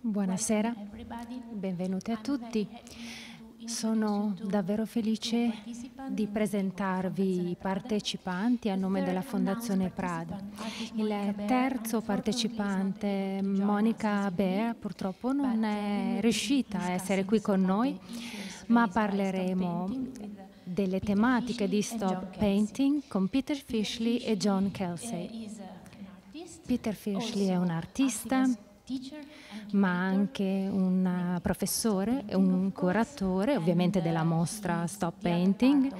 Buonasera, benvenuti a tutti. Sono davvero felice di presentarvi i partecipanti a nome della Fondazione Prada. Il terzo partecipante, Monica Bea, purtroppo non uh, è riuscita a essere qui con noi, ma parleremo uh, delle tematiche di stop painting con Peter Fishley e John uh, Kelsey. Peter Fishley è un artista, ma anche un professore, un curatore, ovviamente della uh, mostra Stop Painting,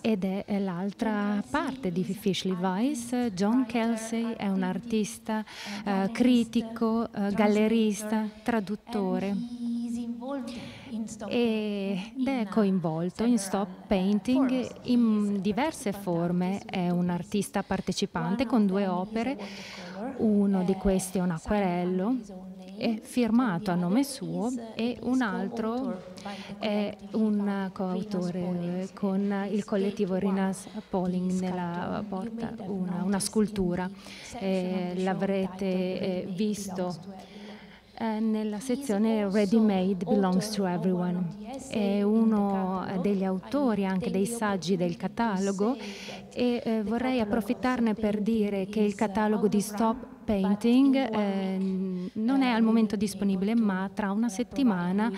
ed è l'altra uh, parte di Fishley Vice. John Kelsey è un artista, uh, critico, eh, gallerista, traduttore ed è coinvolto in stop eh, painting in diverse forme. È un artista partecipante con due opere, uno di eh, questi è un acquerello firmato a nome suo eh, e un altro è un coautore con il collettivo Rinas Polling nella porta, una, una scultura. Eh, l'avrete eh, visto eh, nella sezione Ready Made Belongs to Everyone. È uno degli autori anche dei saggi del catalogo e eh, vorrei approfittarne per dire che il catalogo di Stop Painting eh, non è eh, al momento disponibile, ma tra una settimana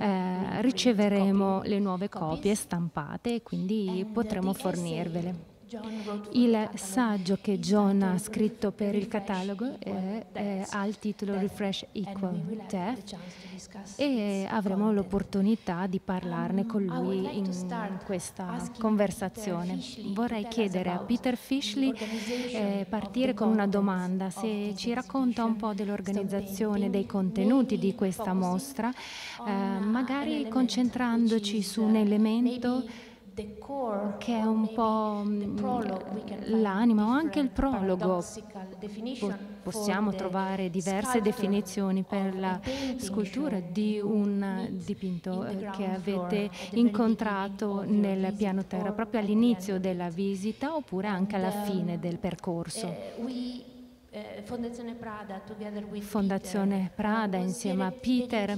eh, riceveremo le nuove copie stampate e quindi potremo fornirvele. Il saggio che John ha scritto per il catalogo ha il titolo Refresh Equal Death e avremo l'opportunità di parlarne con lui in questa conversazione. Vorrei chiedere a Peter Fishley eh, partire con una domanda, se ci racconta un po' dell'organizzazione dei contenuti di questa mostra, eh, magari concentrandoci su un elemento che è un po' mm, l'anima o anche il prologo. Possiamo trovare diverse definizioni per la scultura di un dipinto eh, che avete incontrato nel piano terra, proprio all'inizio della visita oppure anche alla um, fine del percorso. Eh, eh, Fondazione Prada, Fondazione Prada uh, insieme a Peter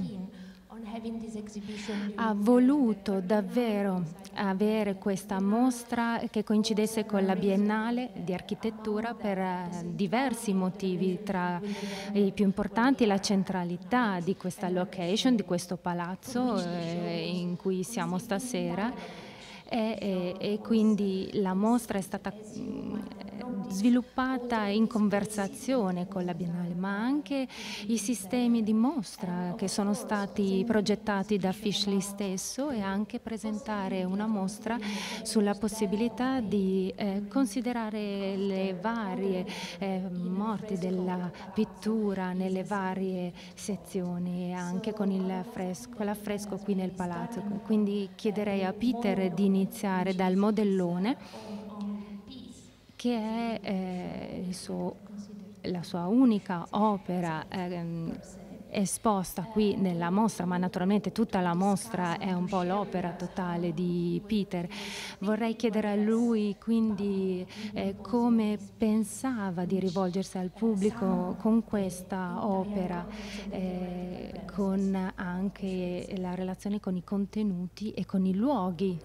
ha voluto davvero avere questa mostra che coincidesse con la Biennale di architettura per eh, diversi motivi, tra i più importanti la centralità di questa location, di questo palazzo eh, in cui siamo stasera e, e, e, quindi la mostra è stata... Mm, sviluppata in conversazione con la Biennale, ma anche i sistemi di mostra che sono stati progettati da Fishley stesso e anche presentare una mostra sulla possibilità di eh, considerare le varie eh, morti della pittura nelle varie sezioni e anche con l'affresco qui nel palazzo. Quindi chiederei a Peter di iniziare dal modellone che è eh, suo, la sua unica opera ehm, esposta qui nella mostra, ma naturalmente tutta la mostra è un po' l'opera totale di Peter. Vorrei chiedere a lui quindi eh, come pensava di rivolgersi al pubblico con questa opera, eh, con anche la relazione con i contenuti e con i luoghi.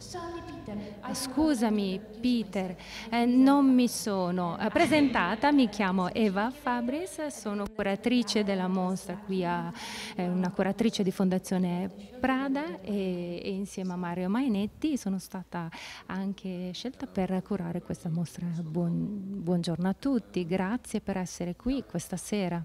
Scusami Peter, eh, non mi sono eh, presentata, mi chiamo Eva Fabris, sono curatrice della mostra qui, a, eh, una curatrice di Fondazione Prada e, e insieme a Mario Mainetti sono stata anche scelta per curare questa mostra. Buon, buongiorno a tutti, grazie per essere qui questa sera.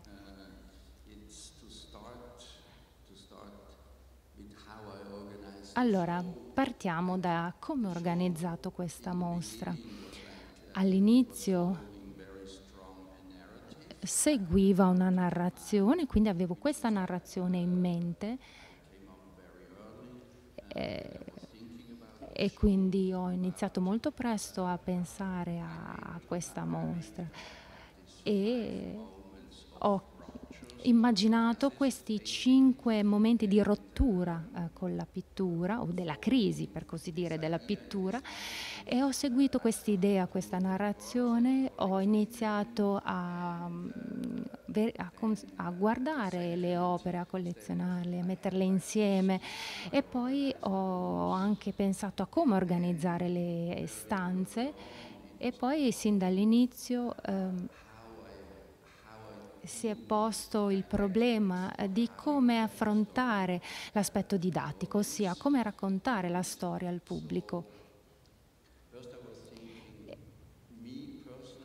Allora, partiamo da come ho organizzato questa mostra. All'inizio seguiva una narrazione, quindi avevo questa narrazione in mente e, eh, e quindi ho iniziato molto presto a pensare a, a questa mostra e ho immaginato questi cinque momenti di rottura eh, con la pittura, o della crisi per così dire della pittura, e ho seguito questa idea, questa narrazione, ho iniziato a, mm, a, a guardare le opere, a collezionarle, a metterle insieme e poi ho anche pensato a come organizzare le stanze e poi sin dall'inizio... Ehm, si è posto il problema eh, di come affrontare l'aspetto didattico, ossia come raccontare la storia al pubblico.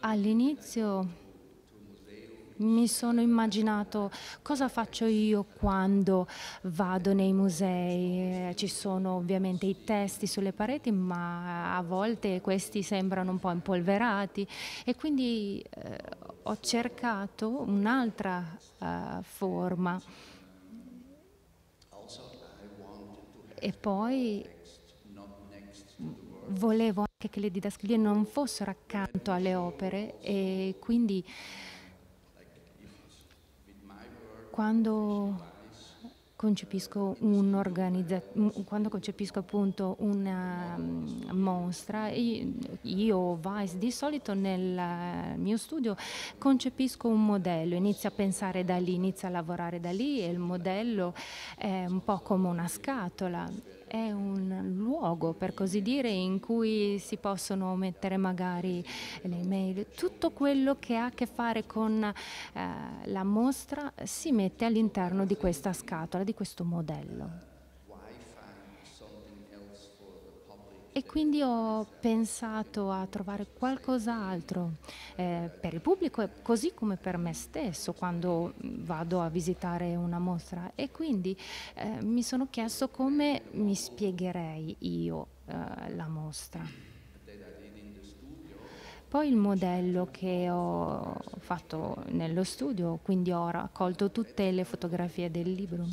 All'inizio mi sono immaginato cosa faccio io quando vado nei musei. Eh, ci sono ovviamente i testi sulle pareti, ma a volte questi sembrano un po' impolverati e quindi eh, ho cercato un'altra eh, forma. E poi volevo anche che le didascalie non fossero accanto alle opere e quindi quando concepisco, quando concepisco appunto una um, mostra, io Vice di solito nel mio studio concepisco un modello, inizio a pensare da lì, inizio a lavorare da lì e il modello è un po' come una scatola è un luogo, per così dire, in cui si possono mettere magari le mail. Tutto quello che ha a che fare con eh, la mostra si mette all'interno di questa scatola, di questo modello. e quindi ho pensato a trovare qualcos'altro eh, per il pubblico così come per me stesso quando vado a visitare una mostra e quindi eh, mi sono chiesto come mi spiegherei io eh, la mostra. Poi il modello che ho fatto nello studio, quindi ho raccolto tutte le fotografie del libro.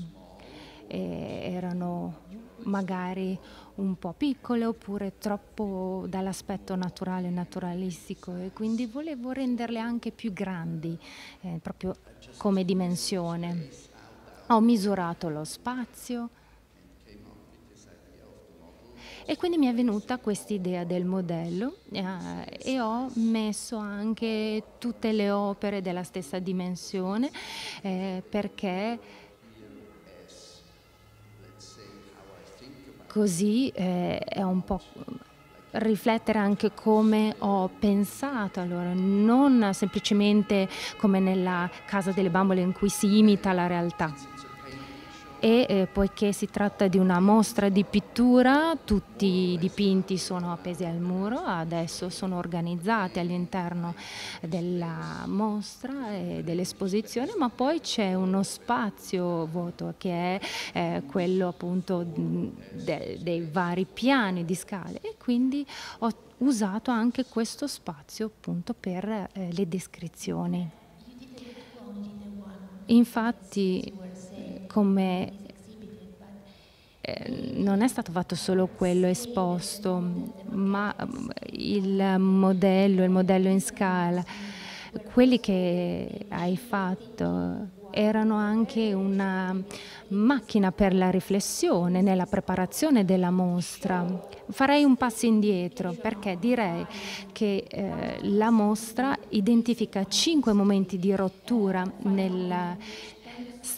E erano magari un po' piccole oppure troppo dall'aspetto naturale, naturalistico e quindi volevo renderle anche più grandi, eh, proprio come dimensione. Ho misurato lo spazio e quindi mi è venuta questa idea del modello eh, e ho messo anche tutte le opere della stessa dimensione eh, perché così eh, è un po' riflettere anche come ho pensato, allora, non semplicemente come nella casa delle bambole in cui si imita la realtà e eh, poiché si tratta di una mostra di pittura, tutti i dipinti sono appesi al muro, adesso sono organizzati all'interno della mostra e dell'esposizione, ma poi c'è uno spazio vuoto che è eh, quello appunto de dei vari piani di scale e quindi ho usato anche questo spazio appunto per eh, le descrizioni. Infatti come eh, non è stato fatto solo quello esposto, ma eh, il modello, il modello in scala, quelli che hai fatto erano anche una macchina per la riflessione nella preparazione della mostra. Farei un passo indietro perché direi che eh, la mostra identifica cinque momenti di rottura nel,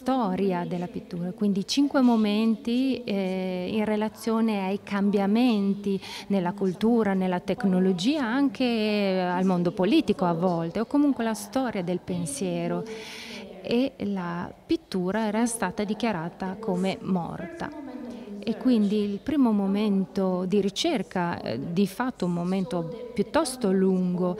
storia della pittura, quindi cinque momenti eh, in relazione ai cambiamenti nella cultura, nella tecnologia, anche eh, al mondo politico a volte, o comunque la storia del pensiero e la pittura era stata dichiarata come morta. E quindi il primo momento di ricerca, eh, di fatto un momento piuttosto lungo,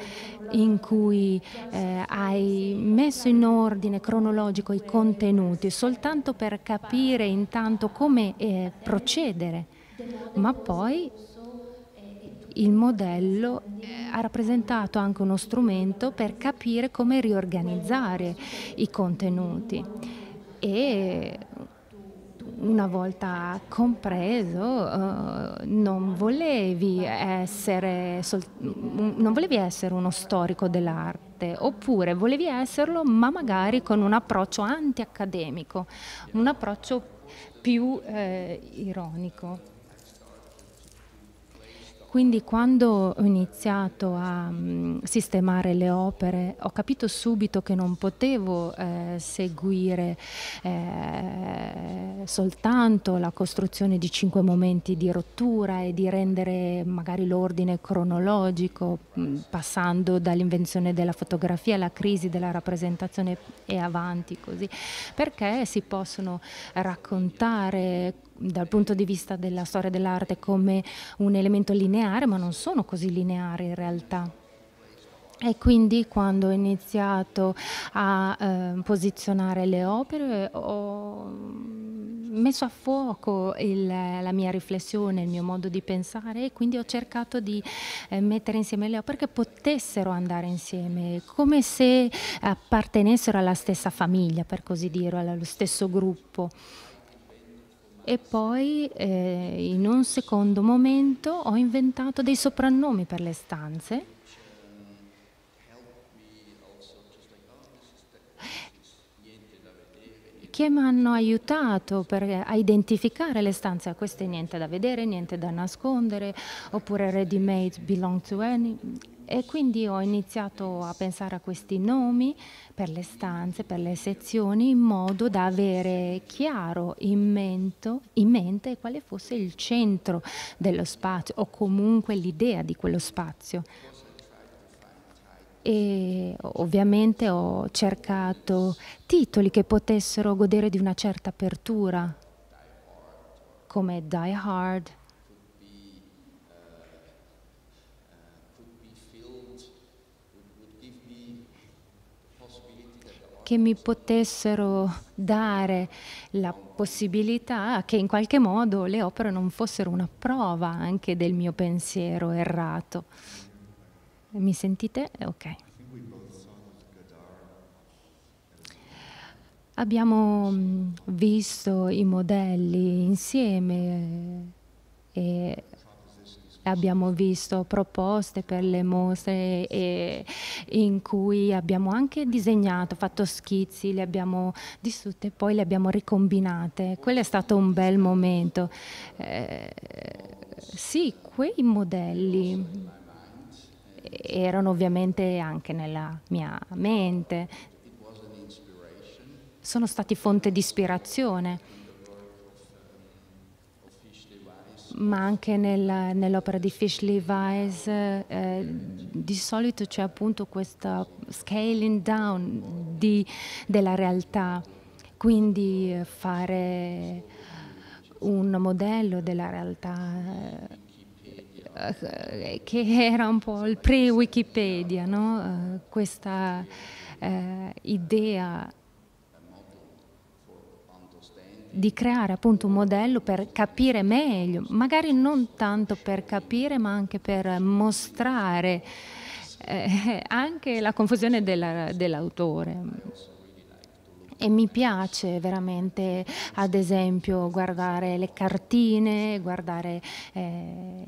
in cui eh, hai messo in ordine cronologico i contenuti, soltanto per capire intanto come eh, procedere, ma poi eh, il modello eh, ha rappresentato anche uno strumento per capire come riorganizzare i contenuti. E una volta compreso, uh, non, volevi sol- non volevi essere uno storico dell'arte oppure volevi esserlo ma magari con un approccio anti accademico un approccio più eh, ironico. Quindi quando ho iniziato a mh, mm, sistemare le opere ho capito subito che non potevo eh, seguire eh, soltanto la costruzione di cinque momenti di rottura e di rendere magari l'ordine cronologico mh, mm, passando dall'invenzione della fotografia alla crisi della rappresentazione e avanti così, perché si possono raccontare dal punto di vista della storia dell'arte come un elemento lineare, ma non sono così lineari in realtà. E quindi quando ho iniziato a eh, posizionare le opere ho messo a fuoco il, la mia riflessione, il mio modo di pensare e quindi ho cercato di eh, mettere insieme le opere che potessero andare insieme, come se appartenessero alla stessa famiglia, per così dire, allo stesso gruppo e poi eh, in un secondo momento ho inventato dei soprannomi per le stanze che mi hanno aiutato per, eh, a identificare le stanze, queste niente da vedere, niente da nascondere, oppure ready made belong to any, e quindi ho iniziato a pensare a questi nomi per le stanze, per le sezioni, in modo da avere chiaro in, mento, in mente quale fosse il centro dello spazio o comunque l'idea di quello spazio. E ovviamente ho cercato titoli che potessero godere di una certa apertura, come Die Hard, che mi potessero dare la possibilità che in qualche modo le opere non fossero una prova anche del mio pensiero errato. Mi sentite? Ok. Abbiamo mm, visto i modelli insieme eh, e abbiamo visto proposte per le mostre in cui abbiamo anche disegnato, fatto schizzi, le abbiamo distrutte e poi le abbiamo ricombinate. Quello è stato un bel momento. Eh, sì, quei modelli erano ovviamente anche nella mia mente, sono stati fonte di ispirazione. ma anche nel, nell'opera di Fish Levi's eh, di solito c'è appunto questo scaling down di, della realtà, quindi eh, fare un modello della realtà eh, che era un po' il pre-Wikipedia, no? eh, questa eh, idea di creare appunto un modello per capire meglio, magari non tanto per capire ma anche per mostrare eh, anche la confusione della, dell'autore. E mi piace veramente, ad esempio, guardare le cartine, guardare eh,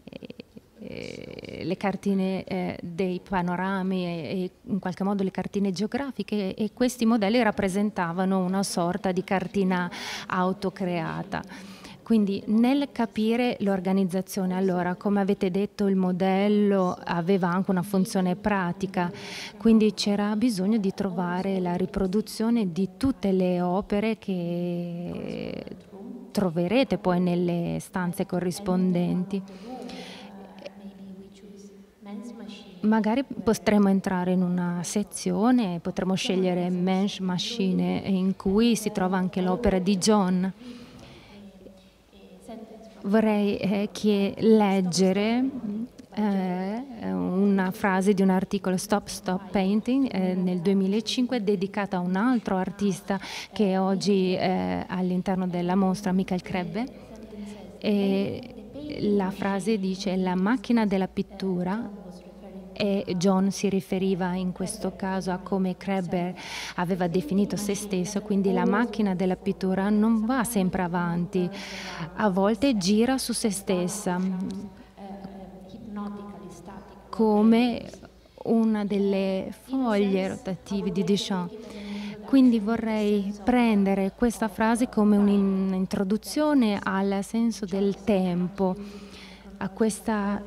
eh, le cartine eh, dei panorami e, e, in qualche modo le cartine geografiche e questi modelli rappresentavano una sorta di cartina autocreata. Quindi nel capire l'organizzazione, allora come avete detto il modello aveva anche una funzione pratica, quindi c'era bisogno di trovare la riproduzione di tutte le opere che troverete poi nelle stanze corrispondenti magari potremmo entrare in una sezione, potremmo scegliere Mensch Machine in cui si trova anche l'opera di John. Vorrei eh, che leggere eh, una frase di un articolo Stop Stop Painting eh, nel 2005 dedicata a un altro artista che è oggi eh, all'interno della mostra, Michael Krebbe. E la frase dice la macchina della pittura e John si riferiva in questo caso a come Kreber aveva definito se stesso, quindi la macchina della pittura non va sempre avanti, a volte gira su se stessa, come una delle foglie rotative di Duchamp. Quindi vorrei prendere questa frase come un'introduzione al senso del tempo, a questa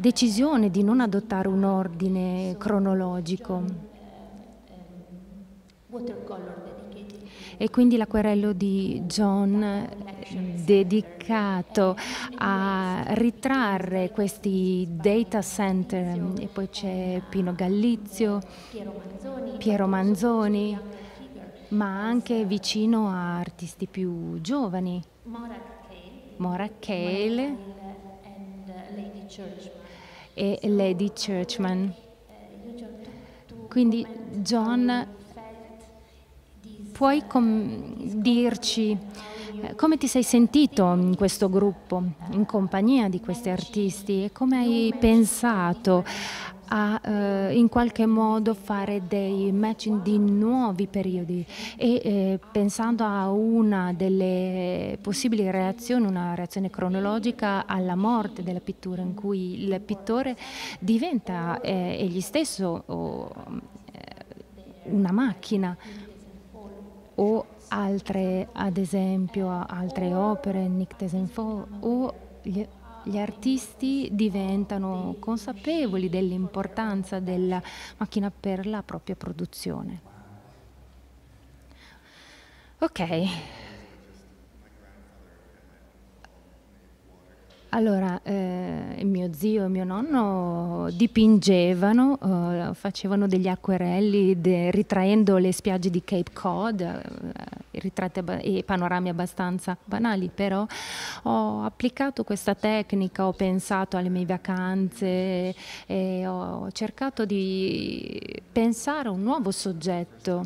decisione di non adottare un ordine cronologico. E quindi l'acquerello di John eh, dedicato a ritrarre questi data center e poi c'è Pino Gallizio, Piero Manzoni, ma anche vicino a artisti più giovani. Mora Cale e Lady Churchman. Quindi John, puoi dirci eh, come ti sei sentito in questo gruppo, in compagnia di questi artisti e come hai pensato a eh, in qualche modo fare dei matching di nuovi periodi e eh, pensando a una delle possibili reazioni, una reazione cronologica alla morte della pittura in cui il pittore diventa eh, egli stesso oh, una macchina o altre, ad esempio, altre opere, Nick Tesenfo o gli gli artisti diventano consapevoli dell'importanza della macchina per la propria produzione. Ok, Allora, eh, mio zio e mio nonno dipingevano, eh, facevano degli acquerelli de, ritraendo le spiagge di Cape Cod, eh, ritratti e panorami abbastanza banali, però ho applicato questa tecnica, ho pensato alle mie vacanze ho cercato di pensare a un nuovo soggetto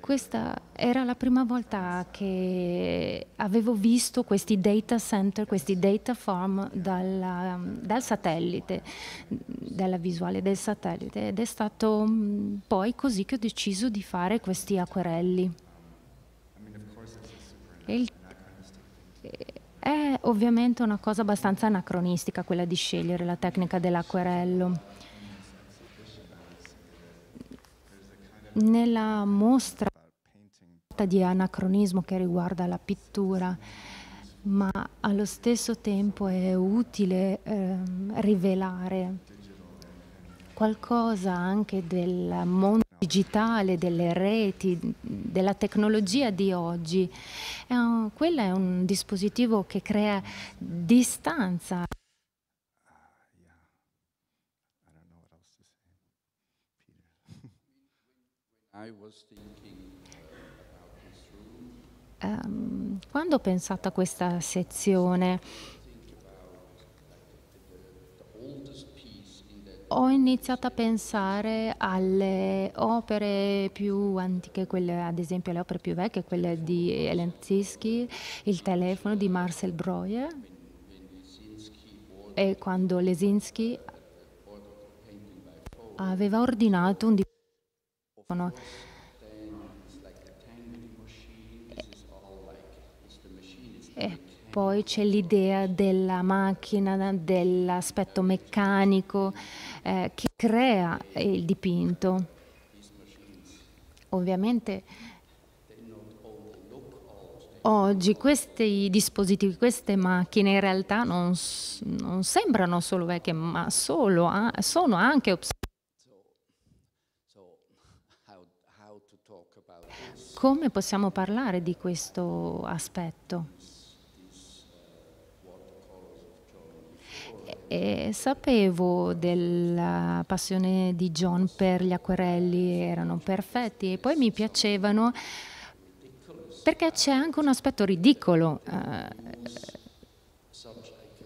questa era la prima volta che avevo visto questi data center, questi data farm dalla, dal satellite, dalla visuale del satellite ed è stato mm, poi così che ho deciso di fare questi acquerelli. Il, è ovviamente una cosa abbastanza anacronistica quella di scegliere la tecnica dell'acquerello nella mostra di anacronismo che riguarda la pittura, ma allo stesso tempo è utile eh, rivelare qualcosa anche del mondo digitale, delle reti, della tecnologia di oggi. È eh, un, quello è un dispositivo che crea distanza Uh, ehm, quando ho pensato a questa sezione, ho iniziato a pensare alle opere più antiche, quelle, ad esempio le opere più vecchie, quelle di Ellen Zisky, Il telefono di Marcel Breuer e quando Lesinski aveva ordinato un e poi c'è l'idea della macchina, dell'aspetto meccanico eh, che crea il dipinto. Ovviamente oggi questi dispositivi, queste macchine in realtà non, non sembrano solo vecchie, ma solo, sono anche obsolete come possiamo parlare di questo aspetto? E sapevo della passione di John per gli acquerelli, erano perfetti e poi mi piacevano perché c'è anche un aspetto ridicolo eh,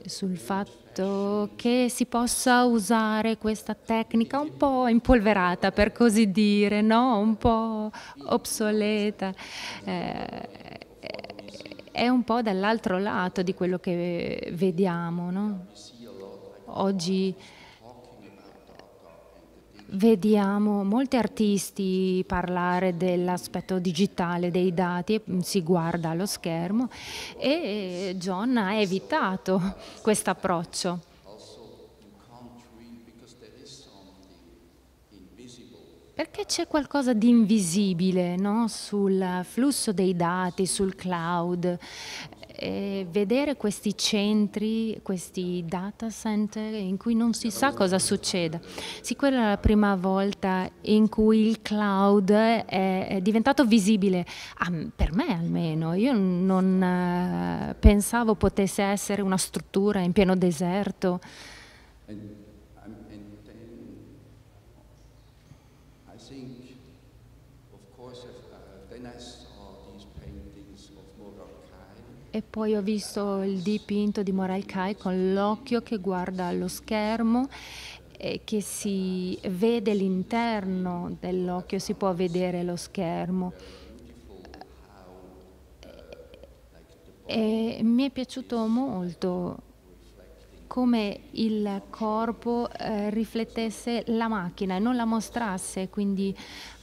sul fatto che si possa usare questa tecnica un po' impolverata, per così dire, no? un po' obsoleta. Eh, è un po' dall'altro lato di quello che vediamo. No? Oggi Vediamo molti artisti parlare dell'aspetto digitale dei dati, si guarda allo schermo e John ha evitato questo approccio. Perché c'è qualcosa di invisibile no? sul flusso dei dati, sul cloud, eh, vedere questi centri, questi data center in cui non si sa cosa succeda. Sì, quella è la prima volta in cui il cloud è, è diventato visibile, ah, per me almeno. Io non eh, pensavo potesse essere una struttura in pieno deserto. e poi ho visto il dipinto di Kai con l'occhio che guarda allo schermo e che si vede l'interno dell'occhio, si può vedere lo schermo. E mi è piaciuto molto come il corpo eh, riflettesse la macchina e non la mostrasse, quindi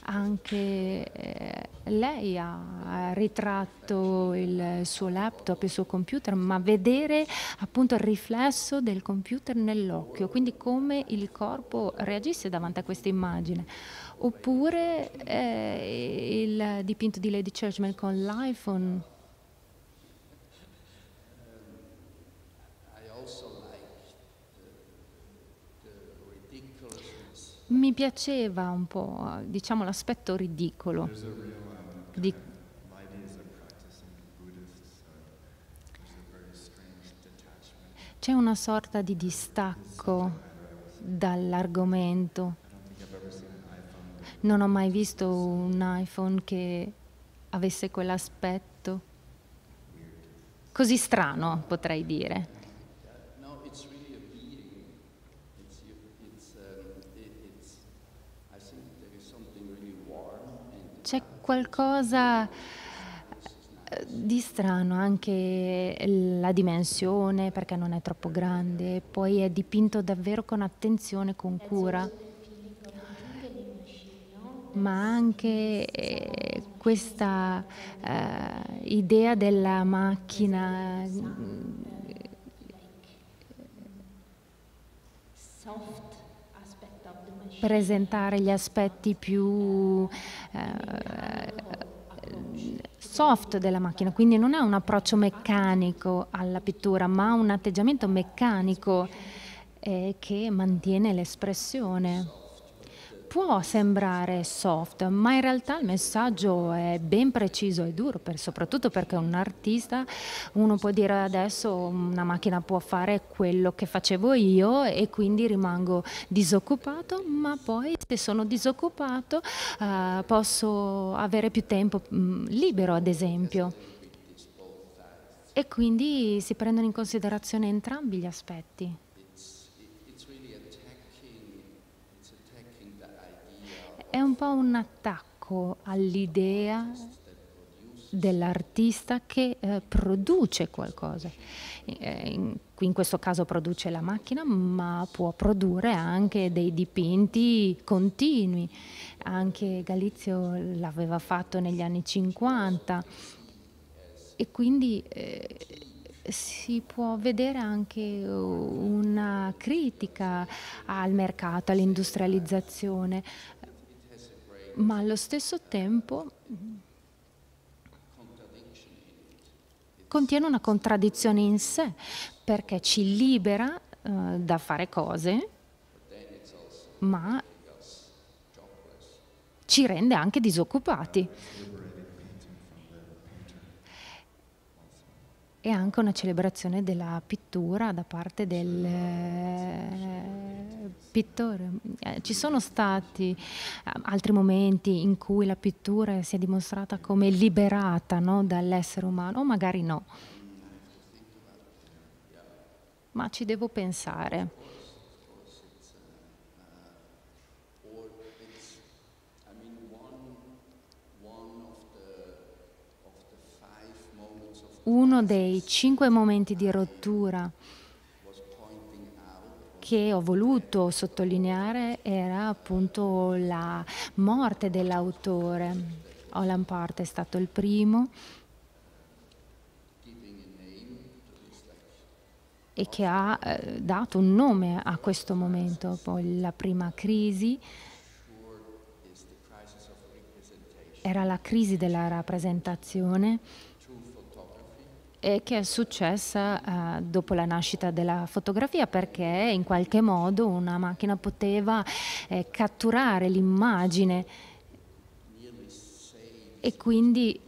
anche eh, lei ha ritratto il suo laptop, il suo computer, ma vedere appunto il riflesso del computer nell'occhio, quindi come il corpo reagisse davanti a questa immagine. Oppure eh, il dipinto di Lady Churchman con l'iPhone mi piaceva un po', diciamo, l'aspetto ridicolo. Um, di... Uh, C'è una sorta di distacco dall'argomento. Non ho mai visto un iPhone che avesse quell'aspetto così strano, potrei dire. qualcosa eh, di strano anche la dimensione perché non è troppo grande, poi è dipinto davvero con attenzione, con cura, ma anche eh, questa uh, idea della macchina soft mm, presentare gli aspetti più eh, soft della macchina, quindi non è un approccio meccanico alla pittura, ma un atteggiamento meccanico eh, che mantiene l'espressione può sembrare soft, ma in realtà il messaggio è ben preciso e duro, per, soprattutto perché un artista, uno può dire adesso una macchina può fare quello che facevo io e quindi rimango disoccupato, ma poi se sono disoccupato eh, posso avere più tempo mh, mm, libero, ad esempio. E quindi si prendono in considerazione entrambi gli aspetti. è un po' un attacco all'idea dell'artista che eh, produce qualcosa. Eh, in, in questo caso produce la macchina, ma può produrre anche dei dipinti continui. Anche Galizio l'aveva fatto negli anni 50 e quindi eh, si può vedere anche una critica al mercato, all'industrializzazione ma allo stesso tempo contiene una contraddizione in sé, perché ci libera uh, da fare cose, ma ci rende anche disoccupati. e anche una celebrazione della pittura da parte del eh, pittore. Eh, ci sono stati eh, altri momenti in cui la pittura si è dimostrata come liberata no, dall'essere umano, o magari no. Ma ci devo pensare. uno dei cinque momenti di rottura che ho voluto sottolineare era appunto la morte dell'autore. Olan Part è stato il primo e che ha eh, dato un nome a questo momento, poi la prima crisi era la crisi della rappresentazione e che è successa eh, dopo la nascita della fotografia perché in qualche modo una macchina poteva eh, catturare l'immagine e quindi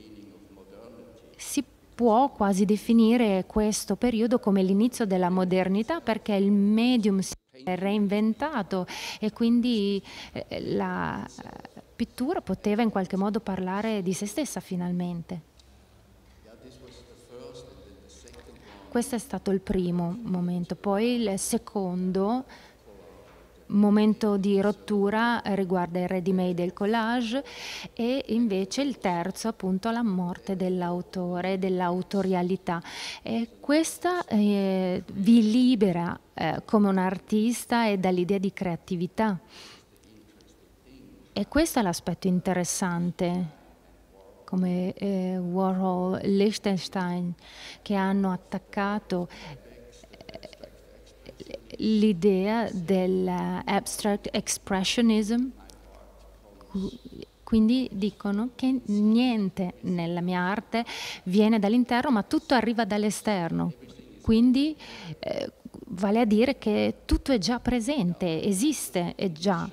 si può quasi definire questo periodo come l'inizio della modernità perché il medium si è reinventato e quindi eh, la eh, pittura poteva in qualche modo parlare di se stessa finalmente. Questo è stato il primo momento. Poi il secondo momento di rottura riguarda il ready made e il collage e invece il terzo appunto la morte dell'autore, dell'autorialità. questa eh, vi libera eh, come un artista e dall'idea di creatività. E questo è l'aspetto interessante come eh, Warhol, Liechtenstein, che hanno attaccato eh, l'idea dell'abstract eh, expressionism. Quindi dicono che niente nella mia arte viene dall'interno, ma tutto arriva dall'esterno. Quindi eh, vale a dire che tutto è già presente, esiste, è già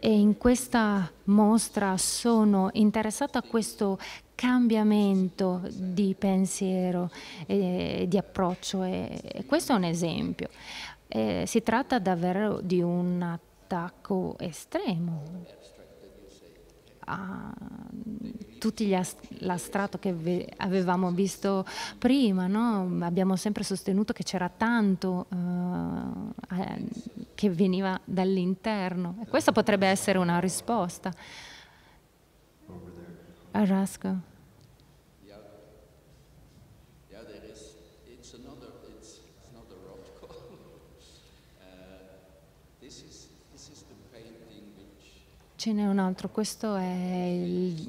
e in questa mostra sono interessata a questo cambiamento di pensiero, e di approccio e, e, questo è un esempio. Eh, si tratta davvero di un attacco estremo a tutto l'astrato che avevamo visto prima. No? Abbiamo sempre sostenuto che c'era tanto eh, che veniva dall'interno e questa potrebbe essere una risposta. Arrasco. Ce n'è un altro, questo è il,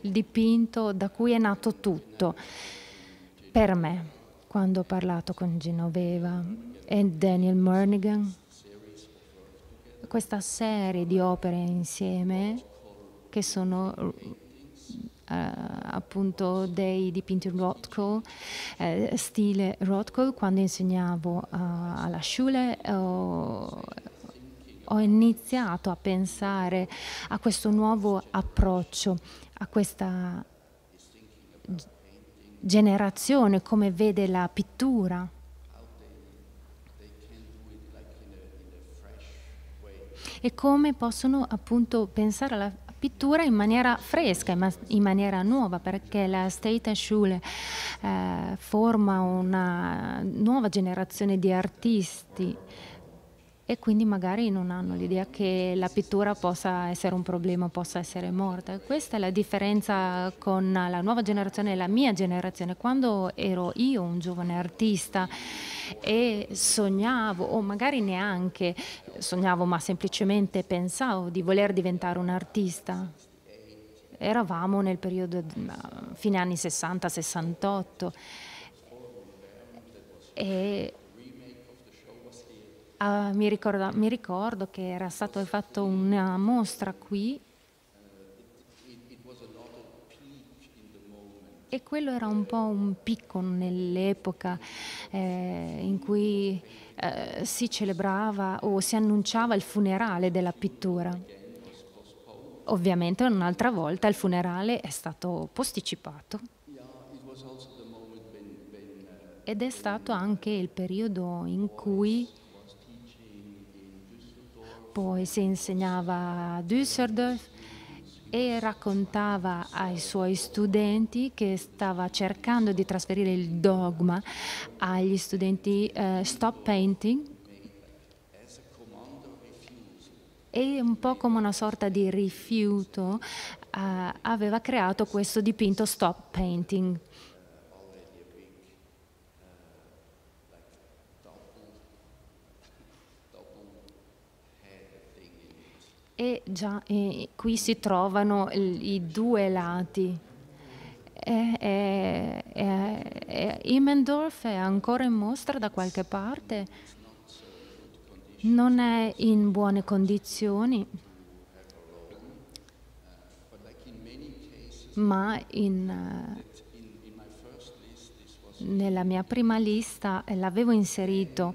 il dipinto da cui è nato tutto per me quando ho parlato con Genoveva e Daniel Murnigan. Questa serie di opere insieme che sono eh, appunto dei dipinti Rothko, eh, stile Rothko, quando insegnavo eh, alla Schule ho ho iniziato a pensare a questo nuovo approccio, a questa generazione, come vede la pittura. E come possono appunto pensare alla pittura in maniera fresca, in maniera nuova, perché la State Schule eh, forma una nuova generazione di artisti e quindi magari non hanno l'idea che la pittura possa essere un problema, possa essere morta. questa è la differenza con la nuova generazione e la mia generazione. Quando ero io un giovane artista e sognavo, o magari neanche sognavo, ma semplicemente pensavo di voler diventare un artista, eravamo nel periodo fine anni 60-68 e Uh, mi, ricordo, mi, ricordo, che era stata fatta una mostra qui e quello era un po' un picco nell'epoca eh, in cui eh, si celebrava o si annunciava il funerale della pittura. Ovviamente un'altra volta il funerale è stato posticipato ed è stato anche il periodo in cui poi si insegnava a Düsseldorf e raccontava ai suoi studenti che stava cercando di trasferire il dogma agli studenti uh, stop painting e un po' come una sorta di rifiuto uh, aveva creato questo dipinto stop painting. e già e qui si trovano i due lati. E, e, e, Immendorf è ancora in mostra da qualche parte, non è in buone condizioni, ma in, eh, nella mia prima lista l'avevo inserito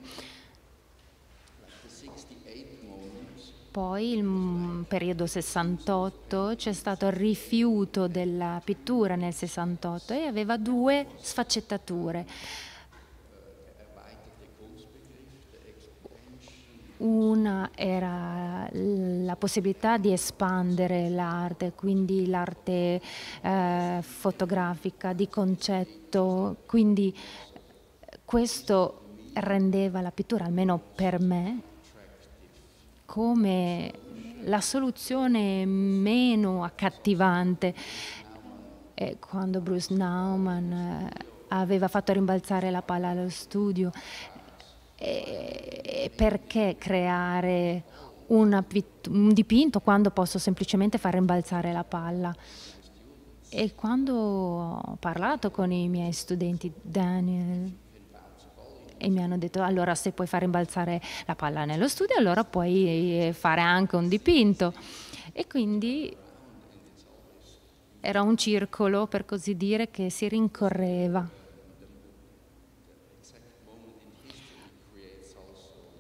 poi, il mm, periodo 68, c'è stato il rifiuto della pittura nel 68 e aveva due sfaccettature. Una era la possibilità di espandere l'arte, quindi l'arte eh, fotografica, di concetto, quindi questo rendeva la pittura, almeno per me, come la soluzione meno accattivante e eh, quando Bruce Nauman eh, aveva fatto rimbalzare la palla allo studio eh, e perché creare un dipinto quando posso semplicemente far rimbalzare la palla e quando ho parlato con i miei studenti Daniel e mi hanno detto allora se puoi far rimbalzare la palla nello studio allora puoi eh, fare anche un dipinto e quindi era un circolo per così dire che si rincorreva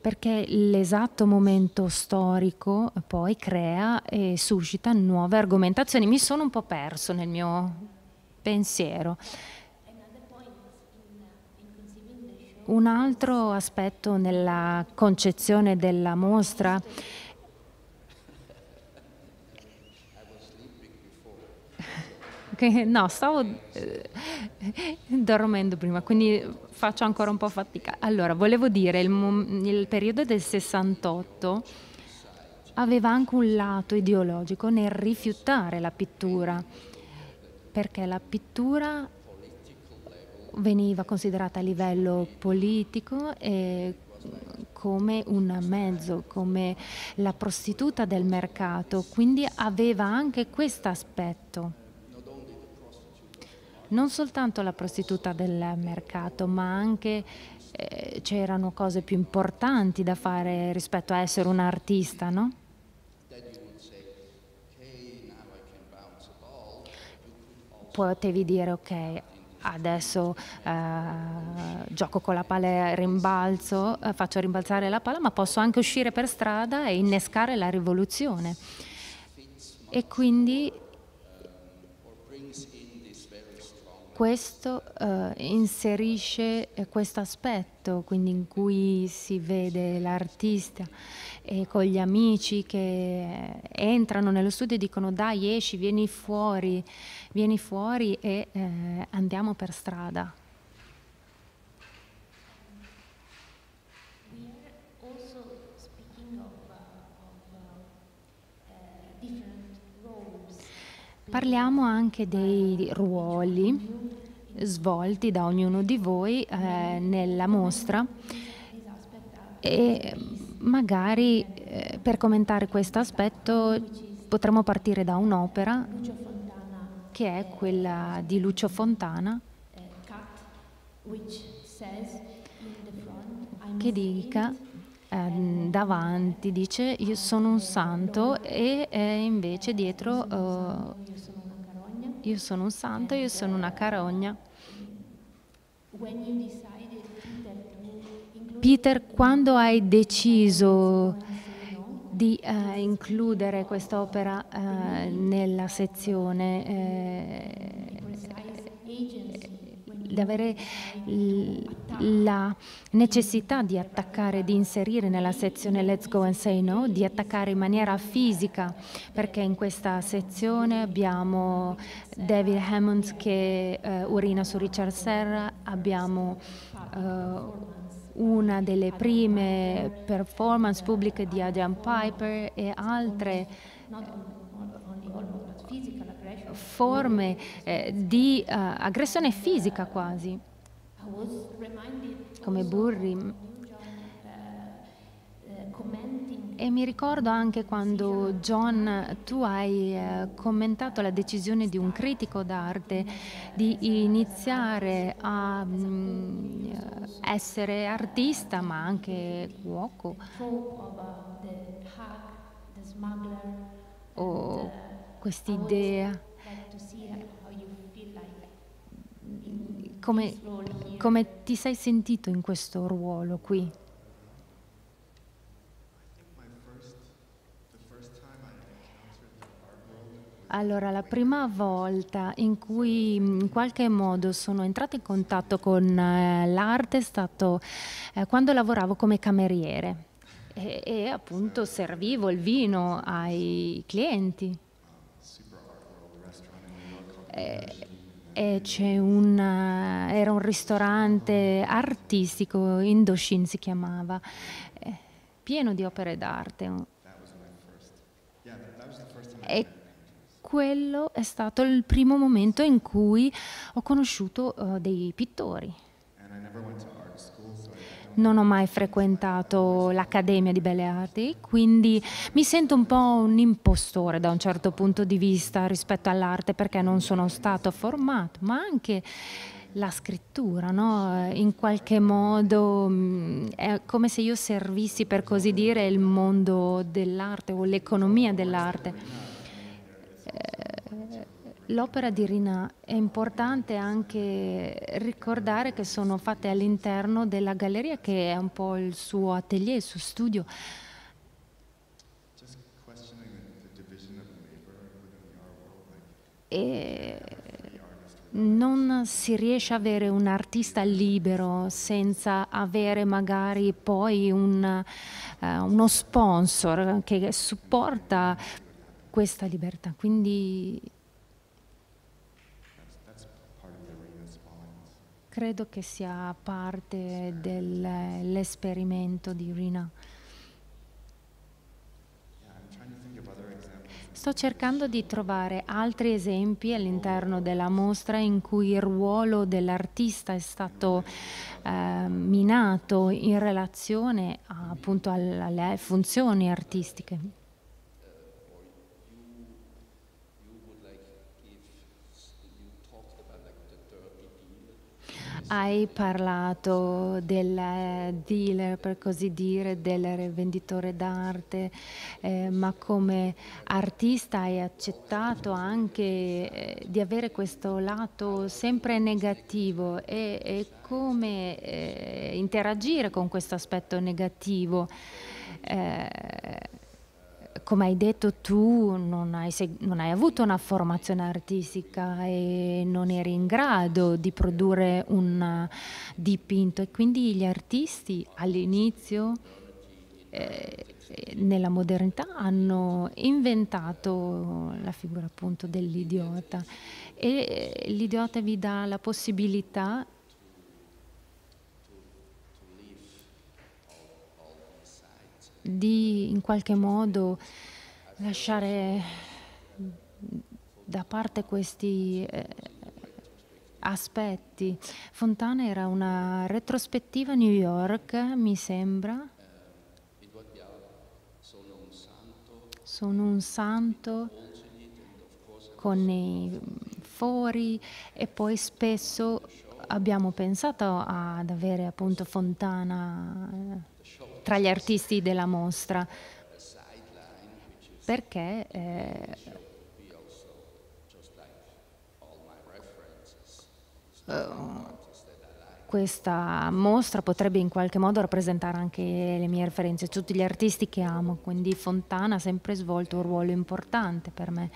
perché l'esatto momento storico eh, poi crea e suscita nuove argomentazioni mi sono un po' perso nel mio pensiero un altro aspetto nella concezione della mostra no, stavo eh, dormendo prima, quindi faccio ancora un po' fatica. Allora, volevo dire, il, il, periodo del 68 aveva anche un lato ideologico nel rifiutare la pittura, perché la pittura veniva considerata a livello politico e eh, come un mezzo, come la prostituta del mercato, quindi aveva anche questo aspetto. Non soltanto la prostituta del mercato, ma anche eh, c'erano cose più importanti da fare rispetto a essere un artista, no? Potevi dire, ok, adesso eh, gioco con la palla, e rimbalzo, eh, faccio rimbalzare la palla, ma posso anche uscire per strada e innescare la rivoluzione. E quindi questo eh, inserisce eh, questo aspetto, quindi in cui si vede l'artista e con gli amici che entrano nello studio e dicono dai esci, vieni fuori, vieni fuori e eh, andiamo per strada. Parliamo anche dei ruoli svolti da ognuno di voi eh, nella mostra e Magari eh, per commentare questo aspetto potremmo partire da un'opera che è quella di Lucio Fontana eh, che dica eh, davanti dice io sono un santo e eh, invece dietro oh, io sono un santo, io sono una carogna. Peter, quando hai deciso di uh, includere quest'opera uh, eh, nella sezione, eh, di avere la necessità di attaccare, di inserire nella sezione Let's Go and Say No, di attaccare in maniera fisica, perché in questa sezione abbiamo David Hammond che uh, urina su Richard Serra, abbiamo una delle prime performance pubbliche di Adrian Piper e altre forme eh, di uh, aggressione fisica quasi, come Burri. E mi ricordo anche quando John tu hai eh, commentato la decisione di un critico d'arte di iniziare a mm, essere artista ma anche cuoco o quest'idea come, come ti sei sentito in questo ruolo qui? Allora, la prima volta in cui mm, in qualche modo sono entrata in contatto con eh, l'arte è stato eh, quando lavoravo come cameriere e, e appunto servivo il vino ai clienti. Eh, un, eh, era un ristorante artistico, Indoshin si chiamava, pieno di opere d'arte. E quello è stato il primo momento in cui ho conosciuto uh, dei pittori. Non ho mai frequentato l'Accademia di Belle Arti, quindi mi sento un po' un impostore da un certo punto di vista rispetto all'arte perché non sono stato formato, ma anche la scrittura, no? in qualche modo mm, è come se io servissi per così dire il mondo dell'arte o l'economia dell'arte. Eh, l'opera di Rina è importante anche ricordare che sono fatte all'interno della galleria che è un po' il suo atelier, il suo studio. E non si riesce ad avere un artista libero senza avere magari poi un, uh, uno sponsor che supporta questa libertà. Quindi credo che sia parte dell'esperimento di Rina. Sto cercando di trovare altri esempi all'interno della mostra in cui il ruolo dell'artista è stato eh, minato in relazione a, appunto alle funzioni artistiche. Hai parlato del dealer, per così dire, del venditore d'arte, eh, ma come artista hai accettato anche eh, di avere questo lato sempre negativo e, e come eh, interagire con questo aspetto negativo. Eh, come hai detto tu non hai, non hai, avuto una formazione artistica e non eri in grado di produrre un dipinto e quindi gli artisti all'inizio eh, nella modernità hanno inventato la figura appunto dell'idiota e l'idiota vi dà la possibilità di in qualche modo lasciare da parte questi eh, aspetti. Fontana era una retrospettiva a New York, mi sembra. Sono un santo con i fori e poi spesso abbiamo pensato ad avere appunto Fontana eh, tra gli artisti della mostra, perché eh, questa mostra potrebbe in qualche modo rappresentare anche le mie referenze, tutti gli artisti che amo, quindi Fontana ha sempre svolto un ruolo importante per me.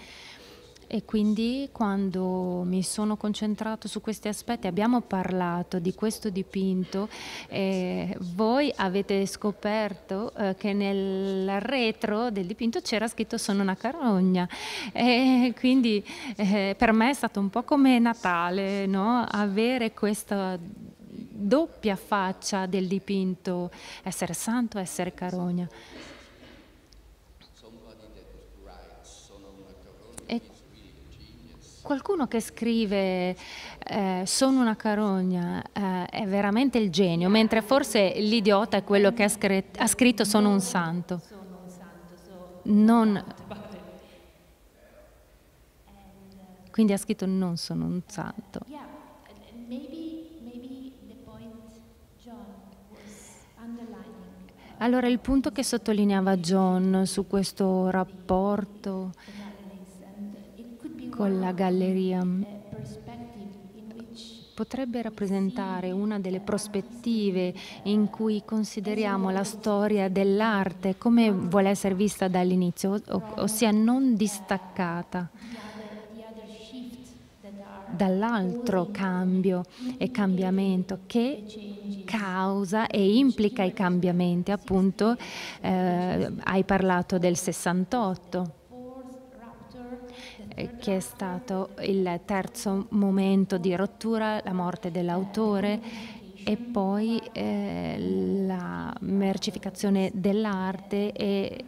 E quindi quando mi sono concentrato su questi aspetti, abbiamo parlato di questo dipinto, eh, voi avete scoperto eh, che nel retro del dipinto c'era scritto sono una carogna. E quindi eh, per me è stato un po' come Natale, no? avere questa doppia faccia del dipinto, essere santo, essere carogna. qualcuno che scrive eh, sono una carogna eh, è veramente il genio, mentre forse l'idiota è quello che ha, scritto, ha scritto sono un santo. Non... Quindi ha scritto non sono un santo. Allora il punto che sottolineava John su questo rapporto con la galleria potrebbe rappresentare una delle prospettive in cui consideriamo la storia dell'arte come vuole essere vista dall'inizio, ossia non distaccata dall'altro cambio e cambiamento che causa e implica i cambiamenti. Appunto eh, hai parlato del 68 che è stato il terzo momento di rottura, la morte dell'autore e poi eh, la mercificazione dell'arte e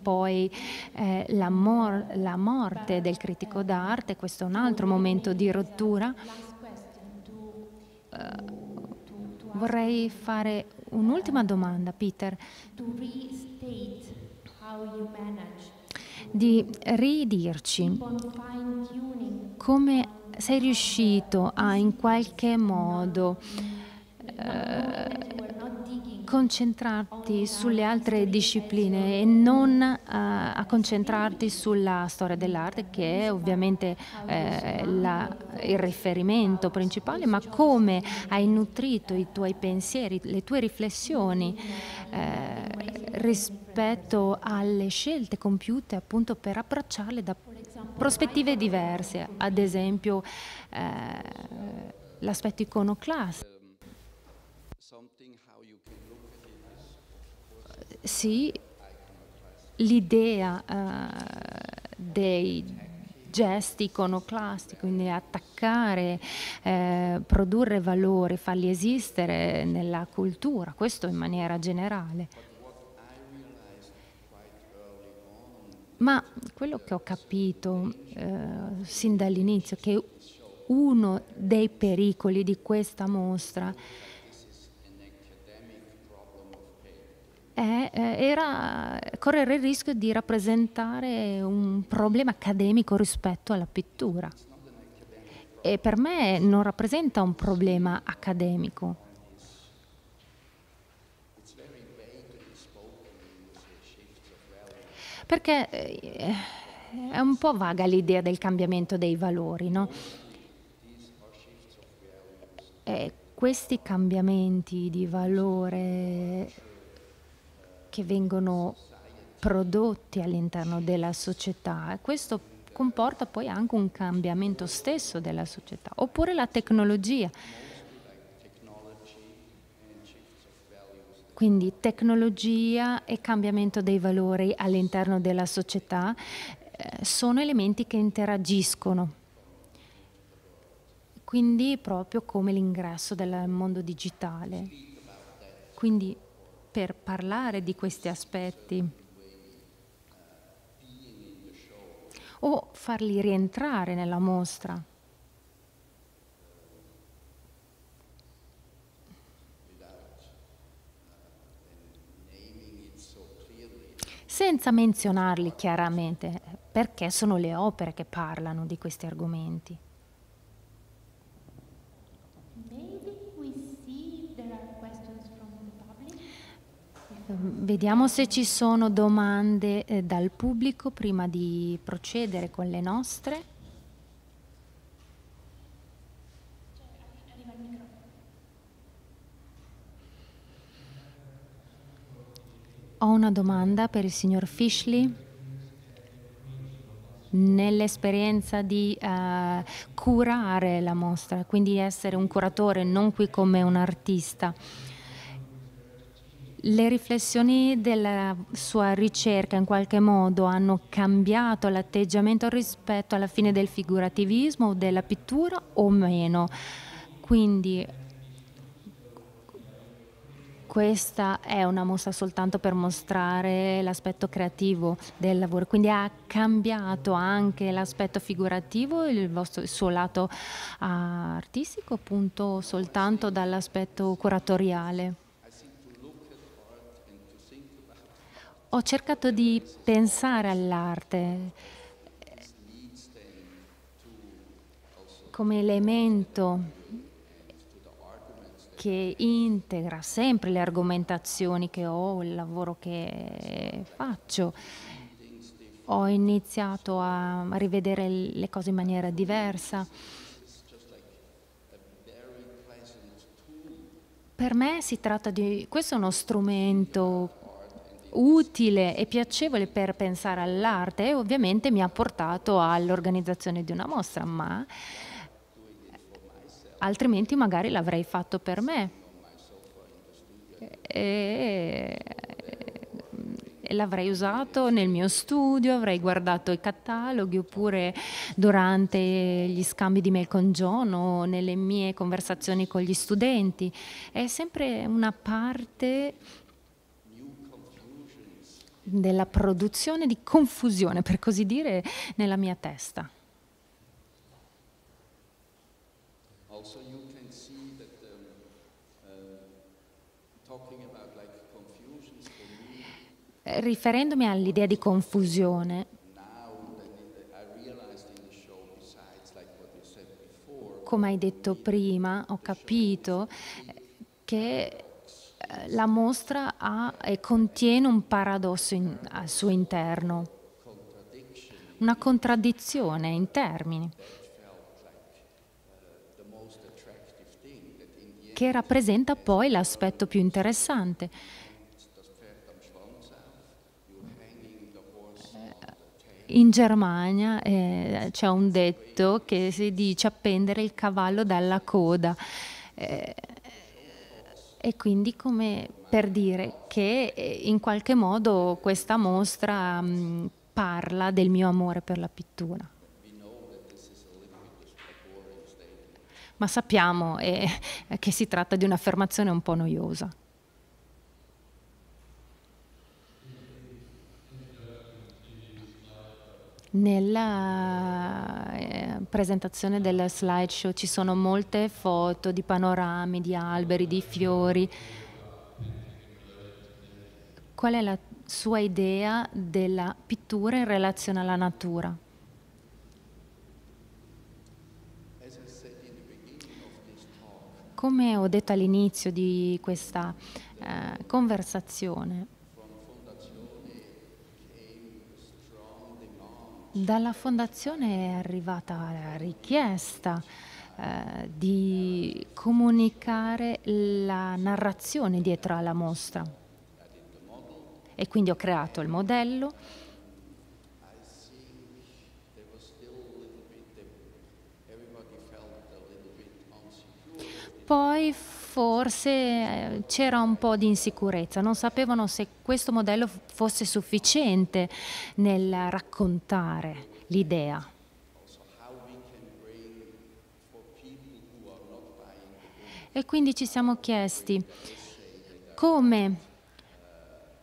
poi eh, la, mor la morte del critico d'arte, questo è un altro momento di rottura. Uh, vorrei fare un'ultima domanda, Peter. To restate how you manage di ridirci come sei riuscito a in qualche modo eh, concentrarti sulle altre discipline e non uh, a concentrarti sulla storia dell'arte che è ovviamente eh, la, il riferimento principale, ma come hai nutrito i tuoi pensieri, le tue riflessioni eh, rispetto alle scelte compiute appunto per approcciarle da prospettive diverse, ad esempio eh, l'aspetto iconoclastico. sì, l'idea uh, dei gesti iconoclasti, quindi attaccare, eh, produrre valori, farli esistere nella cultura, questo in maniera generale. Ma quello che ho capito eh, sin dall'inizio è che uno dei pericoli di questa mostra è, eh, era correre il rischio di rappresentare un problema accademico rispetto alla pittura. E per me non rappresenta un problema accademico. Perché eh, è un po' vaga l'idea del cambiamento dei valori, no? Eh, questi cambiamenti di valore che vengono prodotti all'interno della società. Questo comporta poi anche un cambiamento stesso della società. Oppure la tecnologia. Quindi tecnologia e cambiamento dei valori all'interno della società eh, sono elementi che interagiscono. Quindi proprio come l'ingresso del mondo digitale. Quindi per parlare di questi aspetti o farli rientrare nella mostra. senza menzionarli chiaramente, perché sono le opere che parlano di questi argomenti. Vediamo se ci sono domande eh, dal pubblico prima di procedere con le nostre. Ho una domanda per il signor Fishley. Nell'esperienza di eh, curare la mostra, quindi essere un curatore, non qui come un artista le riflessioni della sua ricerca in qualche modo hanno cambiato l'atteggiamento rispetto alla fine del figurativismo o della pittura o meno? Quindi questa è una mostra soltanto per mostrare l'aspetto creativo del lavoro, quindi ha cambiato anche l'aspetto figurativo, il, vostro, il suo lato artistico appunto soltanto dall'aspetto curatoriale? ho cercato di pensare all'arte eh, come elemento che integra sempre le argomentazioni che ho, il lavoro che faccio. Ho iniziato a rivedere le cose in maniera diversa. Per me si tratta di... questo è uno strumento utile e piacevole per pensare all'arte e ovviamente mi ha portato all'organizzazione di una mostra, ma altrimenti magari l'avrei fatto per me. E, l'avrei usato nel mio studio, avrei guardato i cataloghi oppure durante gli scambi di mail con John o nelle mie conversazioni con gli studenti. È sempre una parte della produzione di confusione, per così dire, nella mia testa. Riferendomi all'idea di confusione, come hai detto prima, ho capito che eh, la mostra ha, contiene un paradosso in, al suo interno, una contraddizione in termini, che rappresenta poi l'aspetto più interessante. Eh, in Germania eh, c'è un detto che si dice appendere il cavallo dalla coda. Eh, e quindi come per dire che eh, in qualche modo questa mostra mm, parla del mio amore per la pittura. Ma sappiamo eh, che si tratta di un'affermazione un po' noiosa. Nella eh, presentazione del slideshow ci sono molte foto di panorami, di alberi, di fiori. Qual è la sua idea della pittura in relazione alla natura? Come ho detto all'inizio di questa eh, conversazione, Dalla fondazione è arrivata la richiesta eh, di comunicare la narrazione dietro alla mostra e quindi ho creato il modello poi forse eh, c'era un po' di insicurezza, non sapevano se questo modello fosse sufficiente nel raccontare l'idea. E quindi ci siamo chiesti come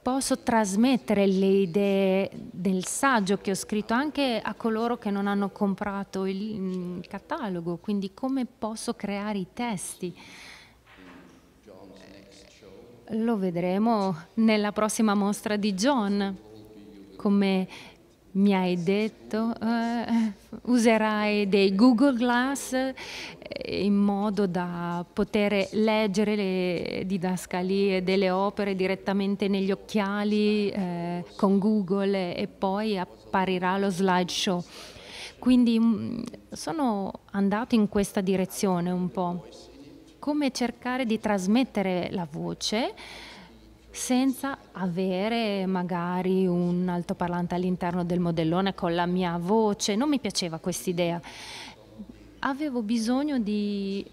posso trasmettere le idee del saggio che ho scritto anche a coloro che non hanno comprato il, catalogo, quindi come posso creare i testi. Lo vedremo nella prossima mostra di John. Come mi hai detto, eh, userai dei Google Glass eh, in modo da poter leggere le didascalie delle opere direttamente negli occhiali eh, con Google e poi apparirà lo slideshow. Quindi mm, sono andato in questa direzione un po' come cercare di trasmettere la voce senza avere magari un altoparlante all'interno del modellone con la mia voce. Non mi piaceva questa idea. Avevo bisogno di